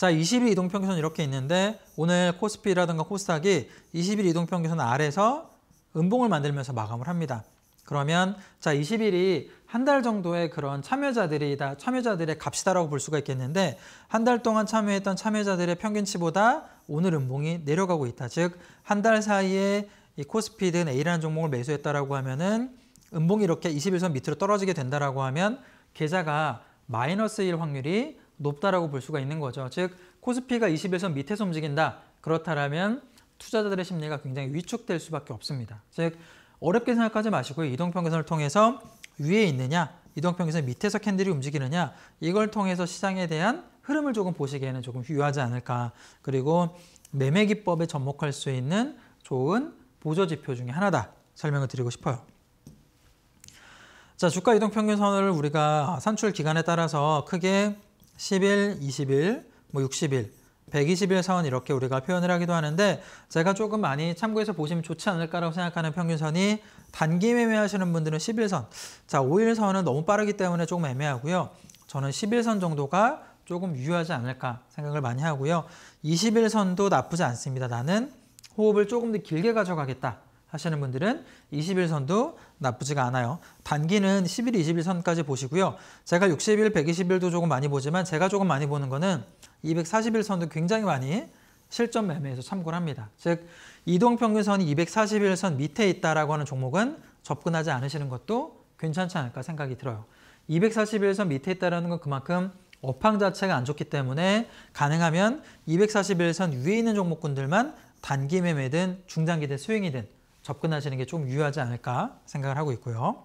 자, 20일 이동평균선 이렇게 있는데 오늘 코스피라든가 코스닥이 20일 이동평균선 아래서 음봉을 만들면서 마감을 합니다. 그러면 자 20일이 한 달 정도의 그런 참여자들이다 참여자들의 값이다라고 볼 수가 있겠는데 한 달 동안 참여했던 참여자들의 평균치보다 오늘 음봉이 내려가고 있다. 즉 한 달 사이에 이 코스피 든 A라는 종목을 매수했다라고 하면은 음봉이 이렇게 2 0일선 밑으로 떨어지게 된다라고 하면 계좌가 마이너스일 확률이 높다라고 볼 수가 있는 거죠. 즉 코스피가 20에서 밑에서 움직인다. 그렇다면 투자자들의 심리가 굉장히 위축될 수밖에 없습니다. 즉 어렵게 생각하지 마시고요. 이동평균선을 통해서 위에 있느냐, 이동평균선 밑에서 캔들이 움직이느냐 이걸 통해서 시장에 대한 흐름을 조금 보시기에는 조금 유효하지 않을까. 그리고 매매 기법에 접목할 수 있는 좋은 보조 지표 중에 하나다 설명을 드리고 싶어요. 자, 주가 이동 평균선을 우리가 산출 기간에 따라서 크게 10일, 20일, 뭐 60일, 120일 선 이렇게 우리가 표현을 하기도 하는데 제가 조금 많이 참고해서 보시면 좋지 않을까라고 생각하는 평균선이 단기 매매하시는 분들은 10일선, 자 5일선은 너무 빠르기 때문에 조금 애매하고요. 저는 10일선 정도가 조금 유효하지 않을까 생각을 많이 하고요. 20일선도 나쁘지 않습니다. 나는 호흡을 조금 더 길게 가져가겠다. 하시는 분들은 21선도 나쁘지가 않아요. 단기는 10일, 21선까지 보시고요. 제가 60일, 120일도 조금 많이 보지만 제가 조금 많이 보는 거는 241선도 굉장히 많이 실전 매매에서 참고를 합니다. 즉 이동평균선이 241선 밑에 있다라고 하는 종목은 접근하지 않으시는 것도 괜찮지 않을까 생각이 들어요. 241선 밑에 있다는 건 그만큼 업황 자체가 안 좋기 때문에 가능하면 241선 위에 있는 종목군들만 단기 매매든 중장기든 수행이든 접근하시는 게 좀 유효하지 않을까 생각을 하고 있고요.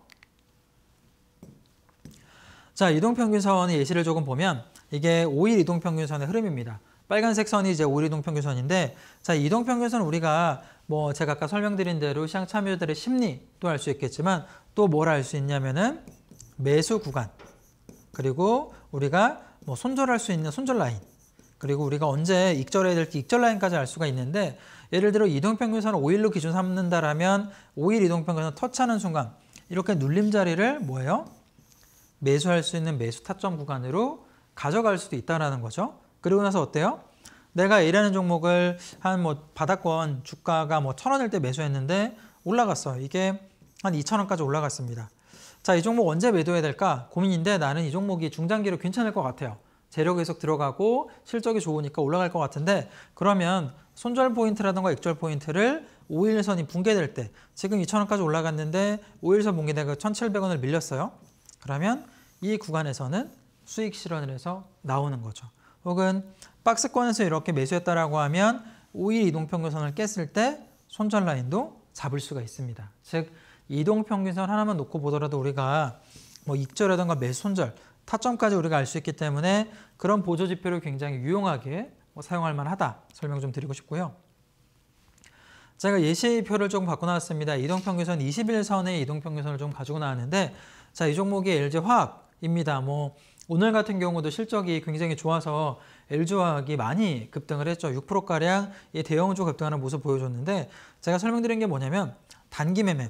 자, 이동평균선의 예시를 조금 보면 이게 5일 이동평균선의 흐름입니다. 빨간색 선이 이제 5일 이동평균선인데 자, 이동평균선 우리가 뭐 제가 아까 설명드린 대로 시장 참여들의 심리도 알 수 있겠지만 또 뭘 알 수 있냐면은 매수 구간 그리고 우리가 뭐 손절할 수 있는 손절 라인 그리고 우리가 언제 익절해야 될지 익절 라인까지 알 수가 있는데 예를 들어 이동평균선을 5일로 기준 삼는다라면 5일 이동평균선 터치하는 순간 이렇게 눌림자리를 뭐예요? 매수할 수 있는 매수 타점 구간으로 가져갈 수도 있다라는 거죠. 그리고 나서 어때요? 내가 A라는 종목을 한 뭐 바닥권 주가가 뭐 천원일 때 매수했는데 올라갔어 이게 한 2천원까지 올라갔습니다. 자, 이 종목 언제 매도해야 될까? 고민인데 나는 이 종목이 중장기로 괜찮을 것 같아요. 재료 계속 들어가고 실적이 좋으니까 올라갈 것 같은데 그러면 손절 포인트라든가 익절 포인트를 5일선이 붕괴될 때 지금 2,000원까지 올라갔는데 5일선 붕괴되고 1,700원을 밀렸어요. 그러면 이 구간에서는 수익 실현을 해서 나오는 거죠. 혹은 박스권에서 이렇게 매수했다라고 하면 5일 이동평균선을 깼을 때 손절 라인도 잡을 수가 있습니다. 즉 이동평균선 하나만 놓고 보더라도 우리가 뭐 익절이라든가 매수 손절 타점까지 우리가 알 수 있기 때문에 그런 보조지표를 굉장히 유용하게 뭐 사용할 만하다 설명 좀 드리고 싶고요. 제가 예시표를 조금 갖고 나왔습니다. 이동평균선 21선의 이동평균선을 좀 가지고 나왔는데 자, 이 종목이 LG화학입니다. 뭐 오늘 같은 경우도 실적이 굉장히 좋아서 LG화학이 많이 급등을 했죠. 6가량 대형주 급등하는 모습 보여줬는데 제가 설명드린 게 뭐냐면 단기 매매.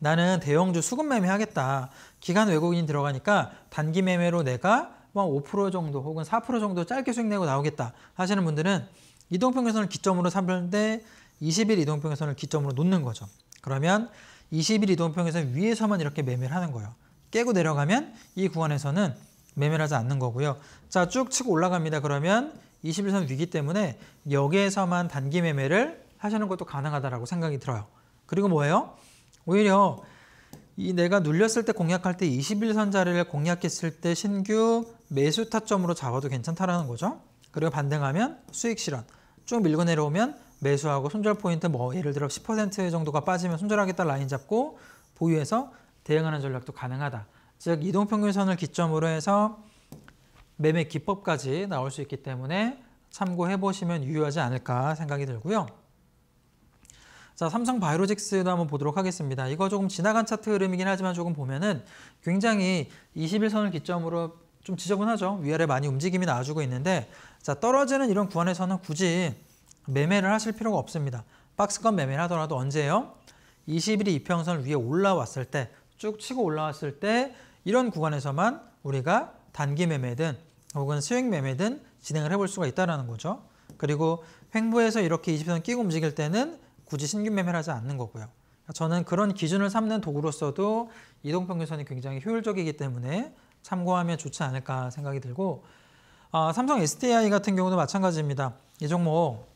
나는 대형주 수급 매매 하겠다. 기간 외국인이 들어가니까 단기 매매로 내가 뭐5% 정도 혹은 4% 정도 짧게 수익 내고 나오겠다 하시는 분들은 이동평균선을 기점으로 삼을때 20일 이동평균선을 기점으로 놓는 거죠. 그러면 20일 이동평균선 위에서만 이렇게 매매를 하는 거예요. 깨고 내려가면 이 구간에서는 매매를 하지 않는 거고요. 자, 쭉 치고 올라갑니다. 그러면 21선 위기 때문에 여기에서만 단기 매매를 하시는 것도 가능하다라고 생각이 들어요. 그리고 뭐예요? 오히려 이 내가 눌렸을 때 공략할 때 21선 자리를 공략했을 때 신규 매수 타점으로 잡아도 괜찮다라는 거죠. 그리고 반등하면 수익 실현. 쭉 밀고 내려오면 매수하고 손절 포인트 뭐 예를 들어 10% 정도가 빠지면 손절하겠다 라인 잡고 보유해서 대응하는 전략도 가능하다. 즉 이동평균선을 기점으로 해서 매매 기법까지 나올 수 있기 때문에 참고해 보시면 유효하지 않을까 생각이 들고요. 자, 삼성 바이오로직스도 한번 보도록 하겠습니다. 이거 조금 지나간 차트 흐름이긴 하지만 조금 보면은 굉장히 21선을 기점으로 좀 지저분하죠. 위아래 많이 움직임이 나와주고 있는데 자, 떨어지는 이런 구간에서는 굳이 매매를 하실 필요가 없습니다. 박스권 매매를 하더라도 언제요? 21이 이평선 위에 올라왔을 때 쭉 치고 올라왔을 때 이런 구간에서만 우리가 단기 매매든 혹은 수익 매매든 진행을 해볼 수가 있다는 거죠. 그리고 횡보에서 이렇게 20선 끼고 움직일 때는 굳이 신규매매를 하지 않는 거고요. 그러니까 저는 그런 기준을 삼는 도구로서도 이동평균선이 굉장히 효율적이기 때문에 참고하면 좋지 않을까 생각이 들고 아, 삼성 SDI 같은 경우도 마찬가지입니다. 이 종목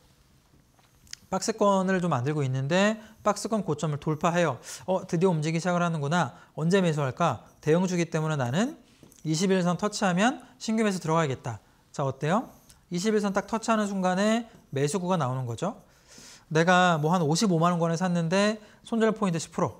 박스권을 좀 만들고 있는데 박스권 고점을 돌파해요. 어 드디어 움직이기 시작을 하는구나. 언제 매수할까? 대형주기 때문에 나는 21선 터치하면 신규 매수 들어가야겠다. 자 어때요? 21선 딱 터치하는 순간에 매수구가 나오는 거죠. 내가 뭐 한 55만 원권에 샀는데 손절 포인트 10%.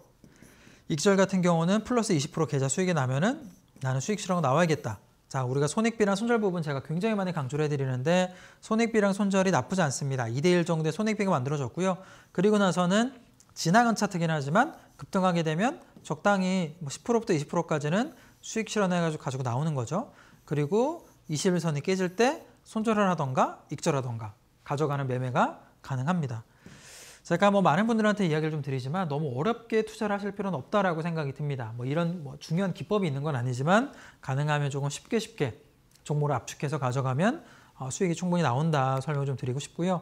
익절 같은 경우는 플러스 20% 계좌 수익이 나면은 나는 수익 실현 나와야겠다. 자, 우리가 손익비랑 손절 부분 제가 굉장히 많이 강조를 해드리는데 손익비랑 손절이 나쁘지 않습니다. 2대1 정도의 손익비가 만들어졌고요. 그리고 나서는 지나간 차트긴 하지만 급등하게 되면 적당히 10%부터 뭐 20%까지는 수익 실현해가지고 가지고 나오는 거죠. 그리고 21선이 깨질 때 손절을 하던가 익절하던가 가져가는 매매가 가능합니다. 제가 뭐 많은 분들한테 이야기를 좀 드리지만 너무 어렵게 투자를 하실 필요는 없다라고 생각이 듭니다. 뭐 이런 뭐 중요한 기법이 있는 건 아니지만 가능하면 조금 쉽게 쉽게 종목을 압축해서 가져가면 어, 수익이 충분히 나온다 설명을 좀 드리고 싶고요.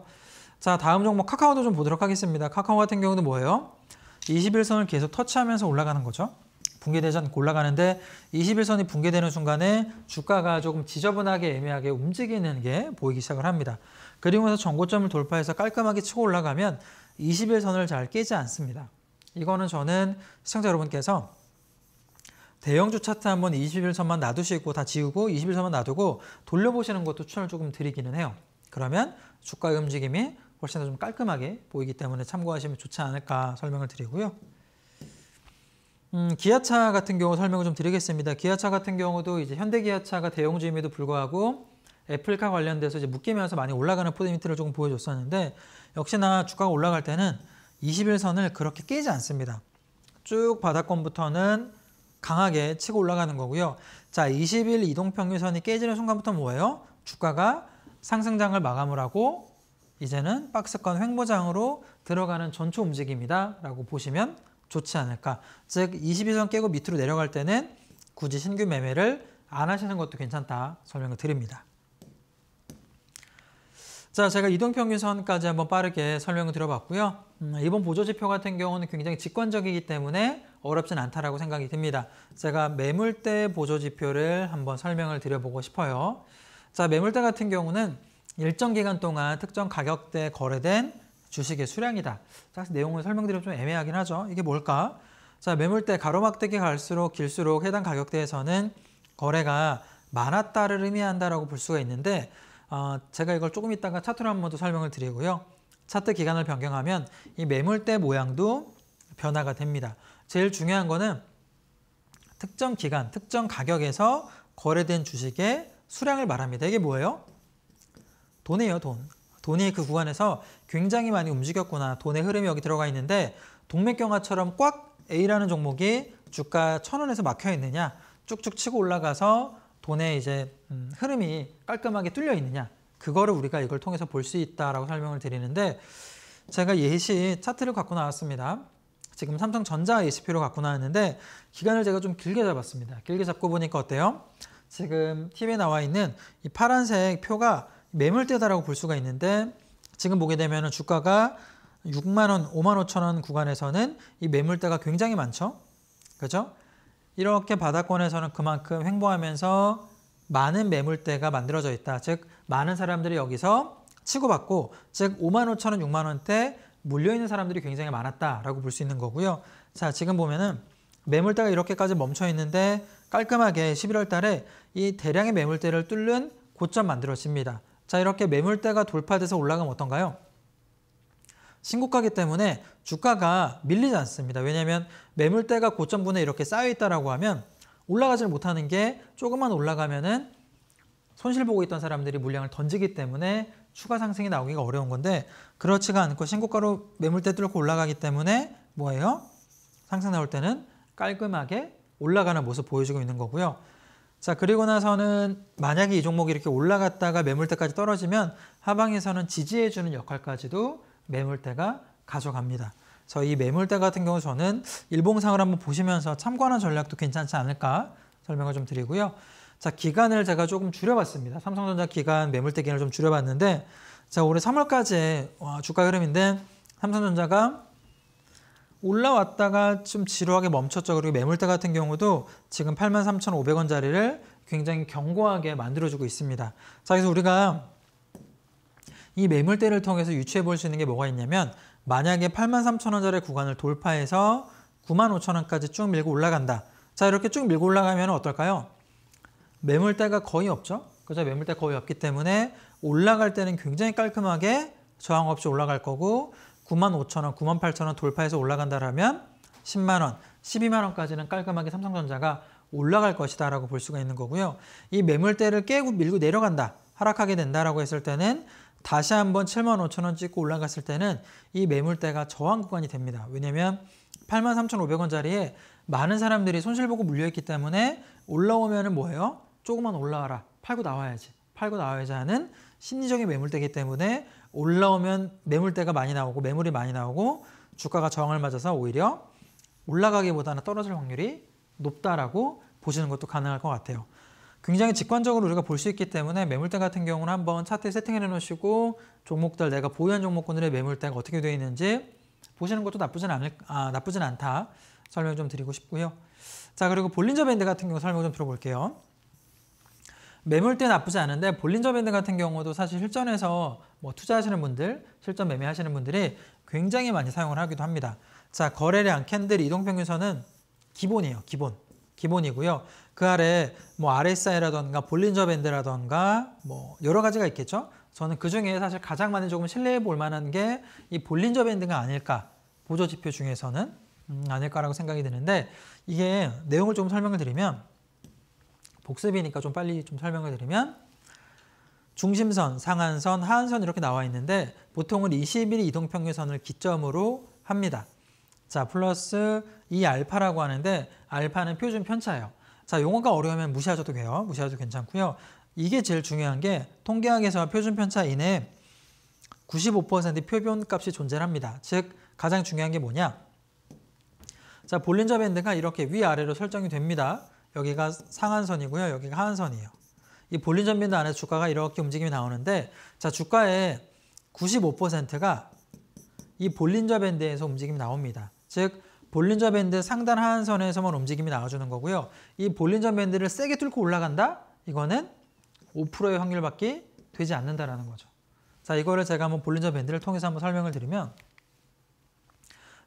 자 다음 종목 카카오도 좀 보도록 하겠습니다. 카카오 같은 경우는 뭐예요? 21선을 계속 터치하면서 올라가는 거죠. 붕괴되지 않고 올라가는데 21선이 붕괴되는 순간에 주가가 조금 지저분하게 애매하게 움직이는 게 보이기 시작을 합니다. 그리고 나서 전고점을 돌파해서 깔끔하게 치고 올라가면 20일 선을 잘 깨지 않습니다. 이거는 저는 시청자 여러분께서 대형주 차트 한번 20일 선만 놔두시고 다 지우고 20일 선만 놔두고 돌려보시는 것도 추천을 조금 드리기는 해요. 그러면 주가의 움직임이 훨씬 더 좀 깔끔하게 보이기 때문에 참고하시면 좋지 않을까 설명을 드리고요. 음, 기아차 같은 경우 설명을 좀 드리겠습니다. 기아차 같은 경우도 이제 현대기아차가 대형주임에도 불구하고 애플카 관련돼서 이제 묶이면서 많이 올라가는 포인트를 조금 보여줬었는데 역시나 주가가 올라갈 때는 21선을 그렇게 깨지 않습니다. 쭉 바닥권부터는 강하게 치고 올라가는 거고요. 자, 20일 이동평균선이 깨지는 순간부터 뭐예요? 주가가 상승장을 마감을 하고 이제는 박스권 횡보장으로 들어가는 전초 움직임이다 라고 보시면 좋지 않을까. 즉 22선 깨고 밑으로 내려갈 때는 굳이 신규 매매를 안 하시는 것도 괜찮다 설명을 드립니다. 자, 제가 이동평균 선까지 한번 빠르게 설명을 드려봤고요. 음, 이번 보조지표 같은 경우는 굉장히 직관적이기 때문에 어렵진 않다라고 생각이 듭니다. 제가 매물대 보조지표를 한번 설명을 드려보고 싶어요. 자, 매물대 같은 경우는 일정 기간 동안 특정 가격대에 거래된 주식의 수량이다. 자, 내용을 설명드리면 좀 애매하긴 하죠. 이게 뭘까? 자, 매물대 가로막대기 갈수록 길수록 해당 가격대에서는 거래가 많았다를 의미한다라고 볼 수가 있는데 어, 제가 이걸 조금 이따가 차트로 한 번 더 설명을 드리고요. 차트 기간을 변경하면 이 매물대 모양도 변화가 됩니다. 제일 중요한 거는 특정 기간, 특정 가격에서 거래된 주식의 수량을 말합니다. 이게 뭐예요? 돈이에요, 돈. 돈이 그 구간에서 굉장히 많이 움직였구나. 돈의 흐름이 여기 들어가 있는데 동맥경화처럼 꽉 A라는 종목이 주가 천원에서 막혀 있느냐 쭉쭉 치고 올라가서 돈의 이제 음, 흐름이 깔끔하게 뚫려 있느냐 그거를 우리가 이걸 통해서 볼 수 있다라고 설명을 드리는데 제가 예시 차트를 갖고 나왔습니다. 지금 삼성전자 ACP로 갖고 나왔는데 기간을 제가 좀 길게 잡았습니다. 길게 잡고 보니까 어때요? 지금 TV에 나와 있는 이 파란색 표가 매물대다라고 볼 수가 있는데 지금 보게 되면 주가가 6만원, 5만 5천원 구간에서는 이 매물대가 굉장히 많죠? 그죠? 이렇게 바다권에서는 그만큼 횡보하면서 많은 매물대가 만들어져 있다. 즉 많은 사람들이 여기서 치고받고 즉 5만 5천 원, 6만 원대 물려있는 사람들이 굉장히 많았다라고 볼 수 있는 거고요. 자 지금 보면은 매물대가 이렇게까지 멈춰 있는데 깔끔하게 11월 달에 이 대량의 매물대를 뚫는 고점 만들어집니다. 자 이렇게 매물대가 돌파돼서 올라가면 어떤가요? 신고가기 때문에 주가가 밀리지 않습니다. 왜냐하면 매물대가 고점분에 이렇게 쌓여있다라고 하면 올라가질 못하는 게 조금만 올라가면은 손실 보고 있던 사람들이 물량을 던지기 때문에 추가 상승이 나오기가 어려운 건데 그렇지가 않고 신고가로 매물대 뚫고 올라가기 때문에 뭐예요? 상승 나올 때는 깔끔하게 올라가는 모습 보여주고 있는 거고요. 자 그리고 나서는 만약에 이 종목이 이렇게 올라갔다가 매물대까지 떨어지면 하방에서는 지지해주는 역할까지도 매물대가 가져갑니다. 그래이 매물대 같은 경우 저는 일봉상을 한번 보시면서 참고하는 전략도 괜찮지 않을까 설명을 좀 드리고요. 자, 기간을 제가 조금 줄여봤습니다. 삼성전자 기간 매물대 기간을 좀 줄여봤는데 자, 올해 3월까지 주가 흐름인데 삼성전자가 올라왔다가 좀 지루하게 멈췄죠. 그리고 매물대 같은 경우도 지금 83,500원짜리를 굉장히 견고하게 만들어주고 있습니다. 자, 그래서 우리가 이 매물대를 통해서 유추해 볼 수 있는 게 뭐가 있냐면 만약에 83,000원짜리 구간을 돌파해서 95,000원까지 쭉 밀고 올라간다. 자 이렇게 쭉 밀고 올라가면 어떨까요? 매물대가 거의 없죠. 그죠? 매물대 거의 없기 때문에 올라갈 때는 굉장히 깔끔하게 저항 없이 올라갈 거고 95,000원, 98,000원 돌파해서 올라간다라면 10만원, 12만원까지는 깔끔하게 삼성전자가 올라갈 것이다 라고 볼 수가 있는 거고요. 이 매물대를 깨고 밀고 내려간다, 하락하게 된다라고 했을 때는 다시 한번 7만5천원 찍고 올라갔을 때는 이 매물대가 저항 구간이 됩니다. 왜냐면 8만3천5백원짜리에 많은 사람들이 손실보고 물려있기 때문에 올라오면 은 뭐예요? 조금만 올라와라. 팔고 나와야지. 팔고 나와야지 하는 심리적인 매물대이기 때문에 올라오면 매물대가 많이 나오고 매물이 많이 나오고 주가가 저항을 맞아서 오히려 올라가기보다는 떨어질 확률이 높다라고 보시는 것도 가능할 것 같아요. 굉장히 직관적으로 우리가 볼 수 있기 때문에 매물대 같은 경우는 한번 차트에 세팅해 놓으시고 종목들 내가 보유한 종목군들의 매물대가 어떻게 되어 있는지 보시는 것도 나쁘진 않을 아, 나쁘진 않다 설명 좀 드리고 싶고요. 자 그리고 볼린저 밴드 같은 경우 설명 좀 들어볼게요. 매물대 나쁘지 않은데 볼린저 밴드 같은 경우도 사실 실전에서 뭐 투자하시는 분들, 실전 매매하시는 분들이 굉장히 많이 사용을 하기도 합니다. 자 거래량 캔들 이동평균선은 기본이에요. 기본 기본이고요. 그 아래 뭐 RSI라던가 볼린저 밴드라던가 뭐 여러 가지가 있겠죠. 저는 그 중에 사실 가장 많이 조금 신뢰해 볼 만한 게 이 볼린저 밴드가 아닐까. 보조 지표 중에서는 음, 아닐까라고 생각이 드는데 이게 내용을 좀 설명을 드리면 복습이니까 좀 빨리 좀 설명을 드리면 중심선, 상한선, 하한선 이렇게 나와 있는데 보통은 20일 이동평균선을 기점으로 합니다. 자, 플러스 이 알파라고 하는데 알파는 표준 편차예요. 자, 용어가 어려우면 무시하셔도 돼요. 무시하셔도 괜찮고요. 이게 제일 중요한 게 통계학에서 표준 편차 이내에 95% 표본값이 존재합니다. 즉 가장 중요한 게 뭐냐? 자, 볼린저 밴드가 이렇게 위아래로 설정이 됩니다. 여기가 상한선이고요. 여기가 하한선이에요. 이 볼린저 밴드 안에 주가가 이렇게 움직임이 나오는데 자, 주가의 95%가 이 볼린저 밴드에서 움직임이 나옵니다. 즉 볼린저 밴드 상단 하한선에서만 움직임이 나와주는 거고요. 이 볼린저 밴드를 세게 뚫고 올라간다? 이거는 5%의 확률밖에 되지 않는다라는 거죠. 자, 이거를 제가 한번 볼린저 밴드를 통해서 한번 설명을 드리면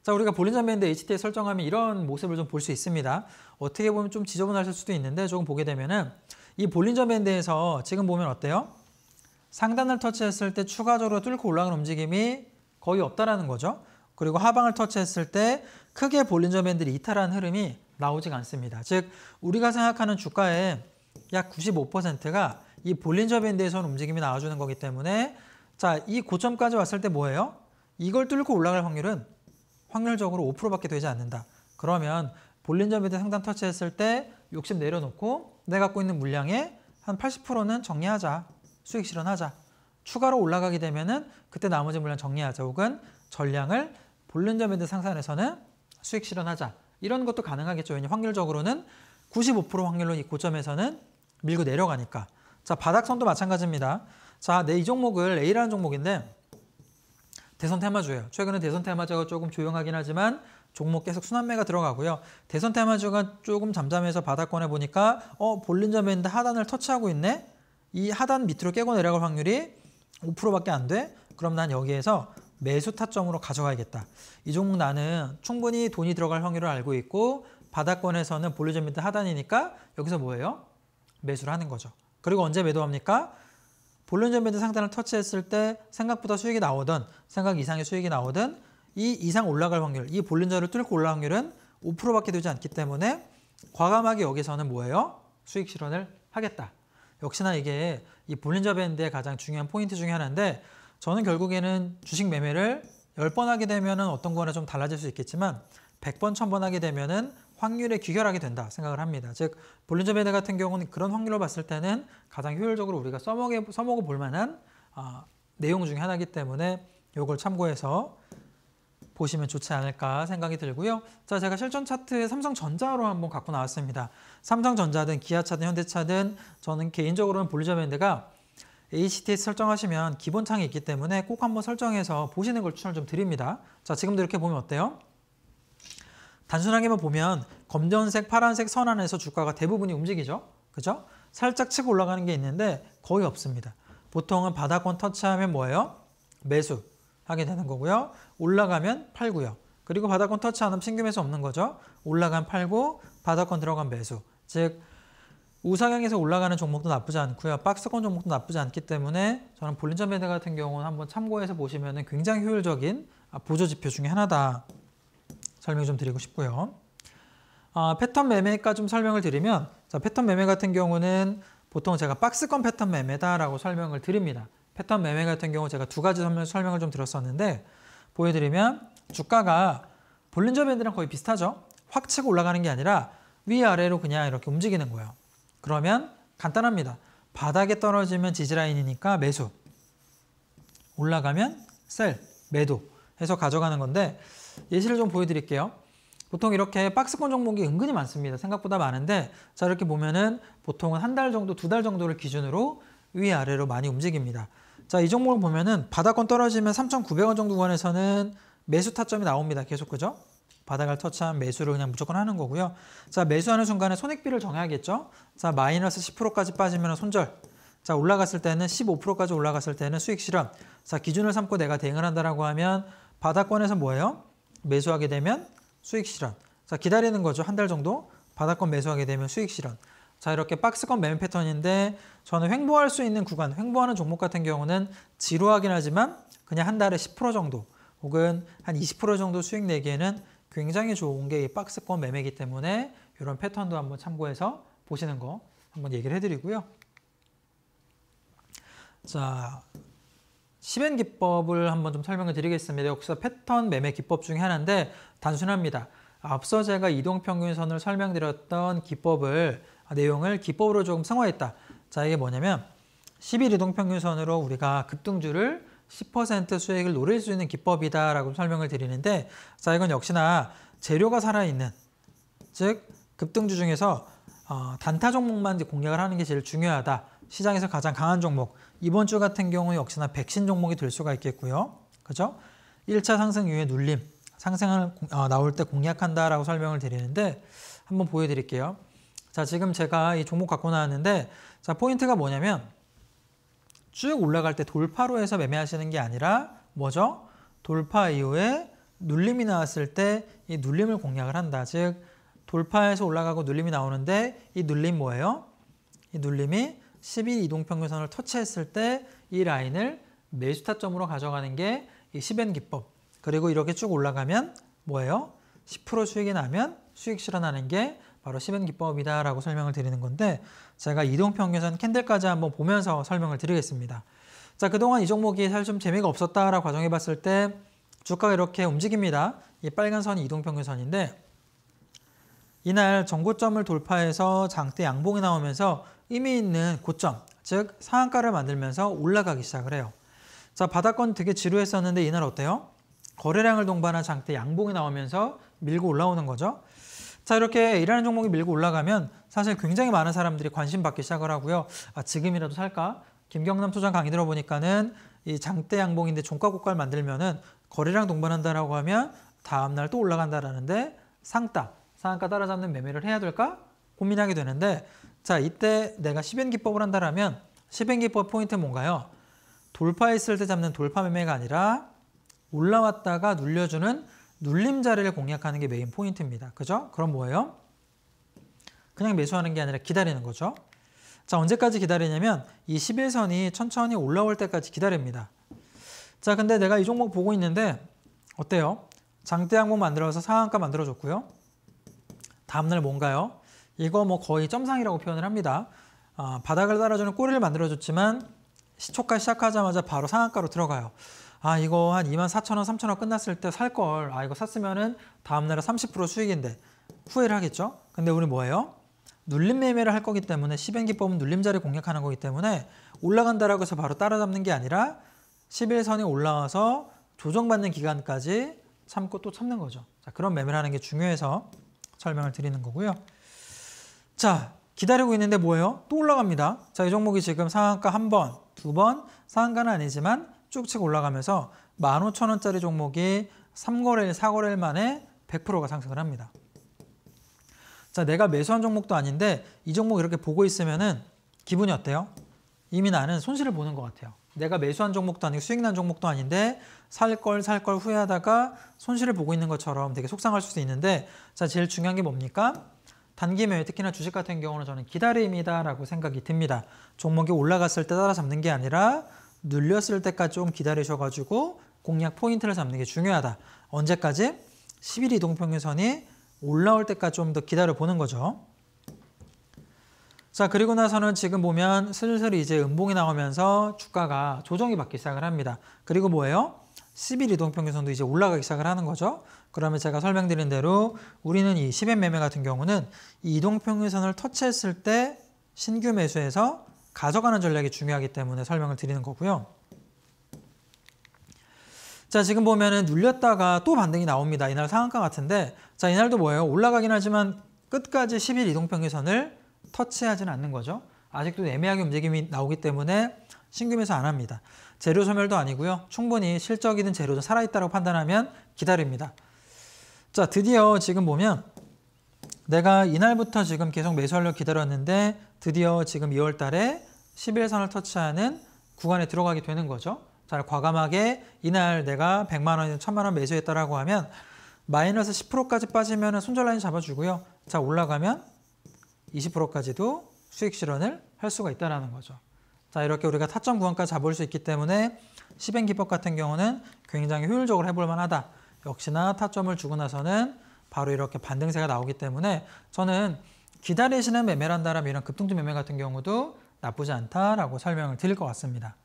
자, 우리가 볼린저 밴드 HT 설정하면 이런 모습을 좀 볼 수 있습니다. 어떻게 보면 좀 지저분하실 수도 있는데 조금 보게 되면은 이 볼린저 밴드에서 지금 보면 어때요? 상단을 터치했을 때 추가적으로 뚫고 올라가는 움직임이 거의 없다라는 거죠. 그리고 하방을 터치했을 때 크게 볼린저 밴드를 이탈한 흐름이 나오지 않습니다. 즉 우리가 생각하는 주가의 약 95%가 이 볼린저 밴드에서 는 움직임이 나와주는 거기 때문에 자 이 고점까지 왔을 때 뭐예요? 이걸 뚫고 올라갈 확률은 확률적으로 5%밖에 되지 않는다. 그러면 볼린저 밴드 상단 터치했을 때 욕심 내려놓고 내가 갖고 있는 물량의 한 80%는 정리하자. 수익 실현하자. 추가로 올라가게 되면은 그때 나머지 물량 정리하자 혹은 전량을 볼린저 밴드 상단에서는 수익 실현하자 이런 것도 가능하겠죠. 왜냐 확률적으로는 95% 확률로 이 고점에서는 밀고 내려가니까. 자 바닥선도 마찬가지입니다. 자내 네, 이 종목을 A라는 종목인데 대선 테마주예요. 최근에 대선 테마주가 조금 조용하긴 하지만 종목 계속 순환매가 들어가고요. 대선 테마주가 조금 잠잠해서 바닥권에 보니까 어 볼린저에 있는데 하단을 터치하고 있네? 이 하단 밑으로 깨고 내려갈 확률이 5%밖에 안 돼? 그럼 난 여기에서 매수 타점으로 가져가야겠다. 이 종목 나는 충분히 돈이 들어갈 확률을 알고 있고 바닥권에서는 볼리저 미드 하단이니까 여기서 뭐예요? 매수를 하는 거죠. 그리고 언제 매도합니까? 볼륨전밴드 상단을 터치했을 때 생각보다 수익이 나오든 생각 이상의 수익이 나오든 이 이상 올라갈 확률, 이볼륨전을 뚫고 올라갈 확률은 5%밖에 되지 않기 때문에 과감하게 여기서는 뭐예요? 수익 실현을 하겠다. 역시나 이게 이볼륨전 밴드의 가장 중요한 포인트 중에 하나인데 저는 결국에는 주식 매매를 10번 하게 되면 어떤 거나 좀 달라질 수 있겠지만 100번, 1000번 하게 되면 확률에 귀결하게 된다 생각을 합니다. 즉 볼린저 배드 같은 경우는 그런 확률로 봤을 때는 가장 효율적으로 우리가 써먹에, 써먹어 볼 만한 어, 내용 중에 하나이기 때문에 이걸 참고해서 보시면 좋지 않을까 생각이 들고요. 자, 제가 실전 차트 에 삼성전자로 한번 갖고 나왔습니다. 삼성전자든 기아차든 현대차든 저는 개인적으로는 볼리저 밴드가 a c t s 설정하시면 기본 창이 있기 때문에 꼭 한번 설정해서 보시는 걸 추천을 좀 드립니다. 자, 지금도 이렇게 보면 어때요? 단순하게만 보면 검정색, 파란색 선 안에서 주가가 대부분이 움직이죠. 그죠? 살짝 치고 올라가는 게 있는데 거의 없습니다. 보통은 바닥권 터치하면 뭐예요? 매수 하게 되는 거고요. 올라가면 팔고요. 그리고 바닥권 터치 하면 신규 매수 없는 거죠. 올라간 팔고 바닥권 들어간 매수. 즉 우상향에서 올라가는 종목도 나쁘지 않고요. 박스권 종목도 나쁘지 않기 때문에 저는 볼린저 매드 같은 경우는 한번 참고해서 보시면 굉장히 효율적인 아, 보조 지표 중에 하나다 설명 좀 드리고 싶고요. 아, 패턴 매매까지좀 설명을 드리면 자, 패턴 매매 같은 경우는 보통 제가 박스권 패턴 매매다라고 설명을 드립니다. 패턴 매매 같은 경우 제가 두 가지 설명을 좀 드렸었는데 보여드리면 주가가 볼린저 밴드랑 거의 비슷하죠? 확 치고 올라가는 게 아니라 위아래로 그냥 이렇게 움직이는 거예요. 그러면 간단합니다. 바닥에 떨어지면 지지라인이니까 매수, 올라가면 셀, 매도 해서 가져가는 건데 예시를 좀 보여드릴게요. 보통 이렇게 박스권 종목이 은근히 많습니다. 생각보다 많은데 자 이렇게 보면은 보통은 한 달 정도, 두 달 정도를 기준으로 위아래로 많이 움직입니다. 자, 이 종목을 보면은 바닥권 떨어지면 3,900원 정도 구간에서는 매수 타점이 나옵니다. 계속 그죠? 바닥을 터치한 매수를 그냥 무조건 하는 거고요. 자, 매수하는 순간에 손익비를 정해야겠죠. 자, 마이너스 10%까지 빠지면 손절. 자, 올라갔을 때는 15%까지 올라갔을 때는 수익 실현. 자, 기준을 삼고 내가 대응을 한다라고 하면 바닥권에서 뭐예요? 매수하게 되면 수익 실현. 자, 기다리는 거죠. 한 달 정도. 바닥권 매수하게 되면 수익 실현. 자, 이렇게 박스권 매매 패턴인데 저는 횡보할 수 있는 구간, 횡보하는 종목 같은 경우는 지루하긴 하지만 그냥 한 달에 10% 정도 혹은 한 20% 정도 수익 내기에는 굉장히 좋은 게 이 박스권 매매이기 때문에 이런 패턴도 한번 참고해서 보시는 거 한번 얘기를 해드리고요. 자, 시벤 기법을 한번 좀 설명을 드리겠습니다. 여기서 패턴 매매 기법 중에 하나인데 단순합니다. 앞서 제가 이동평균선을 설명드렸던 기법을 아, 내용을 기법으로 조금 상화했다 자, 이게 뭐냐면 10일 이동평균선으로 우리가 급등주를 10% 수익을 노릴 수 있는 기법이다라고 설명을 드리는데 자 이건 역시나 재료가 살아있는 즉 급등주 중에서 어, 단타 종목만 공략을 하는 게 제일 중요하다. 시장에서 가장 강한 종목. 이번 주 같은 경우 역시나 백신 종목이 될 수가 있겠고요. 그죠? 1차 상승 이후에 눌림, 상승을 어, 나올 때 공략한다라고 설명을 드리는데 한번 보여드릴게요. 자, 지금 제가 이 종목 갖고 나왔는데 자, 포인트가 뭐냐면 쭉 올라갈 때 돌파로 해서 매매하시는 게 아니라 뭐죠? 돌파 이후에 눌림이 나왔을 때 이 눌림을 공략을 한다. 즉 돌파에서 올라가고 눌림이 나오는데 이 눌림 뭐예요? 이 눌림이 10일 이동평균선을 터치했을 때 이 라인을 매수 타점으로 가져가는 게 이 10엔 기법. 그리고 이렇게 쭉 올라가면 뭐예요? 10% 수익이 나면 수익 실현하는 게 바로 시벤 기법이다라고 설명을 드리는 건데 제가 이동평균선 캔들까지 한번 보면서 설명을 드리겠습니다. 자 그동안 이 종목이 사실 좀 재미가 없었다라고 가정해 봤을 때 주가가 이렇게 움직입니다. 이 빨간 선이 이동평균선인데 이날 전고점을 돌파해서 장대 양봉이 나오면서 의미 있는 고점, 즉 상한가를 만들면서 올라가기 시작을 해요. 자 바닥권 되게 지루했었는데 이날 어때요? 거래량을 동반한 장대 양봉이 나오면서 밀고 올라오는 거죠. 자 이렇게 일하는 종목이 밀고 올라가면 사실 굉장히 많은 사람들이 관심 받기 시작을 하고요. 아 지금이라도 살까? 김경남 소장 강의 들어보니까는 이 장대 양봉인데 종가 고가를 만들면은 거래량 동반한다라고 하면 다음 날또 올라간다라는데 상따 상한가 따라잡는 매매를 해야 될까 고민하게 되는데 자 이때 내가 시벤 기법을 한다라면 시벤 기법 포인트 뭔가요? 돌파했을 때 잡는 돌파 매매가 아니라 올라왔다가 눌려주는 눌림 자리를 공략하는 게 메인 포인트입니다. 그죠? 그럼 뭐예요? 그냥 매수하는 게 아니라 기다리는 거죠. 자, 언제까지 기다리냐면 이 11선이 천천히 올라올 때까지 기다립니다. 자, 근데 내가 이 종목 보고 있는데 어때요? 장대 항목 만들어서 상한가 만들어줬고요. 다음날 뭔가요? 이거 뭐 거의 점상이라고 표현을 합니다. 어, 바닥을 따라주는 꼬리를 만들어줬지만 시초가 시작하자마자 바로 상한가로 들어가요. 아 이거 한 2만 4천 원, 3천 원 끝났을 때 살 걸. 아 이거 샀으면은 다음 날에 30% 수익인데 후회를 하겠죠. 근데 우리 뭐예요? 눌림 매매를 할 거기 때문에 시행 기법은 눌림자를 공략하는 거기 때문에 올라간다라고 해서 바로 따라잡는 게 아니라 11선이 올라와서 조정받는 기간까지 참고 또 참는 거죠. 자, 그런 매매를 하는 게 중요해서 설명을 드리는 거고요. 자, 기다리고 있는데 뭐예요? 또 올라갑니다. 자, 이 종목이 지금 상한가 한 번, 두 번, 상한가는 아니지만 쭉쭉 올라가면서 15,000원짜리 종목이 3거래일, 4거래일 만에 100%가 상승을 합니다. 자, 내가 매수한 종목도 아닌데 이 종목 이렇게 보고 있으면은 기분이 어때요? 이미 나는 손실을 보는 것 같아요. 내가 매수한 종목도 아니고 수익 난 종목도 아닌데 살 걸 살 걸 후회하다가 손실을 보고 있는 것처럼 되게 속상할 수도 있는데 자, 제일 중요한 게 뭡니까? 단기 매매 특히나 주식 같은 경우는 저는 기다림이다라고 생각이 듭니다. 종목이 올라갔을 때 따라잡는 게 아니라 눌렸을 때까지 좀 기다리셔가지고 공략 포인트를 잡는 게 중요하다. 언제까지? 1 1일 이동평균선이 올라올 때까지 좀 더 기다려보는 거죠. 자 그리고 나서는 지금 보면 슬슬 이제 음봉이 나오면서 주가가 조정이 받기 시작을 합니다. 그리고 뭐예요? 1 1일 이동평균선도 이제 올라가기 시작을 하는 거죠. 그러면 제가 설명드린 대로 우리는 이 10엔 매매 같은 경우는 이 이동평균선을 터치했을 때 신규 매수해서 가져가는 전략이 중요하기 때문에 설명을 드리는 거고요. 자 지금 보면은 눌렸다가 또 반등이 나옵니다. 이날 상한가 같은데 자 이날도 뭐예요? 올라가긴 하지만 끝까지 10일 이동평균선을 터치하지는 않는 거죠. 아직도 애매하게 움직임이 나오기 때문에 신규매수 안 합니다. 재료 소멸도 아니고요. 충분히 실적 있는 재료든 살아있다고 판단하면 기다립니다. 자 드디어 지금 보면 내가 이날부터 지금 계속 매수하려 기다렸는데 드디어 지금 2월 달에 11선을 터치하는 구간에 들어가게 되는 거죠. 잘 과감하게 이날 내가 100만 원, 1000만 원 매수했다라고 하면 마이너스 10%까지 빠지면 손절 라인 잡아주고요. 자, 올라가면 20%까지도 수익 실현을 할 수가 있다라는 거죠. 자, 이렇게 우리가 타점 구간까지 잡을 수 있기 때문에 시행 기법 같은 경우는 굉장히 효율적으로 해볼 만하다. 역시나 타점을 주고 나서는 바로 이렇게 반등세가 나오기 때문에 저는 기다리시는 매매란다라면 이런 급등주 매매 같은 경우도 나쁘지 않다라고 설명을 드릴 것 같습니다.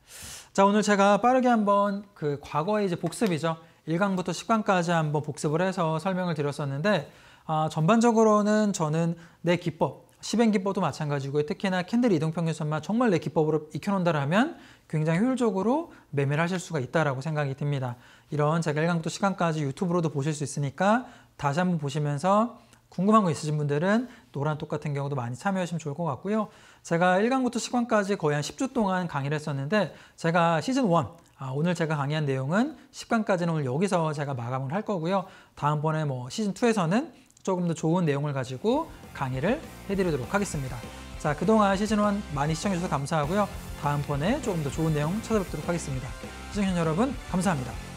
자, 오늘 제가 빠르게 한번 그 과거의 이제 복습이죠. 1강부터 10강까지 한번 복습을 해서 설명을 드렸었는데 아, 전반적으로는 저는 내 기법, 시행 기법도 마찬가지고 특히나 캔들 이동평균 선만 정말 내 기법으로 익혀놓는다라면 굉장히 효율적으로 매매를 하실 수가 있다라고 생각이 듭니다. 이런 제가 1강부터 시간까지 유튜브로도 보실 수 있으니까 다시 한번 보시면서 궁금한 거 있으신 분들은 노란 톡 같은 경우도 많이 참여하시면 좋을 것 같고요. 제가 1강부터 10강까지 거의 한 10주 동안 강의를 했었는데 제가 시즌 1, 아, 오늘 제가 강의한 내용은 10강까지는 오늘 여기서 제가 마감을 할 거고요. 다음번에 뭐 시즌 2에서는 조금 더 좋은 내용을 가지고 강의를 해드리도록 하겠습니다. 자, 그동안 시즌 1 많이 시청해주셔서 감사하고요. 다음번에 조금 더 좋은 내용 찾아뵙도록 하겠습니다. 시청해주신 여러분, 감사합니다.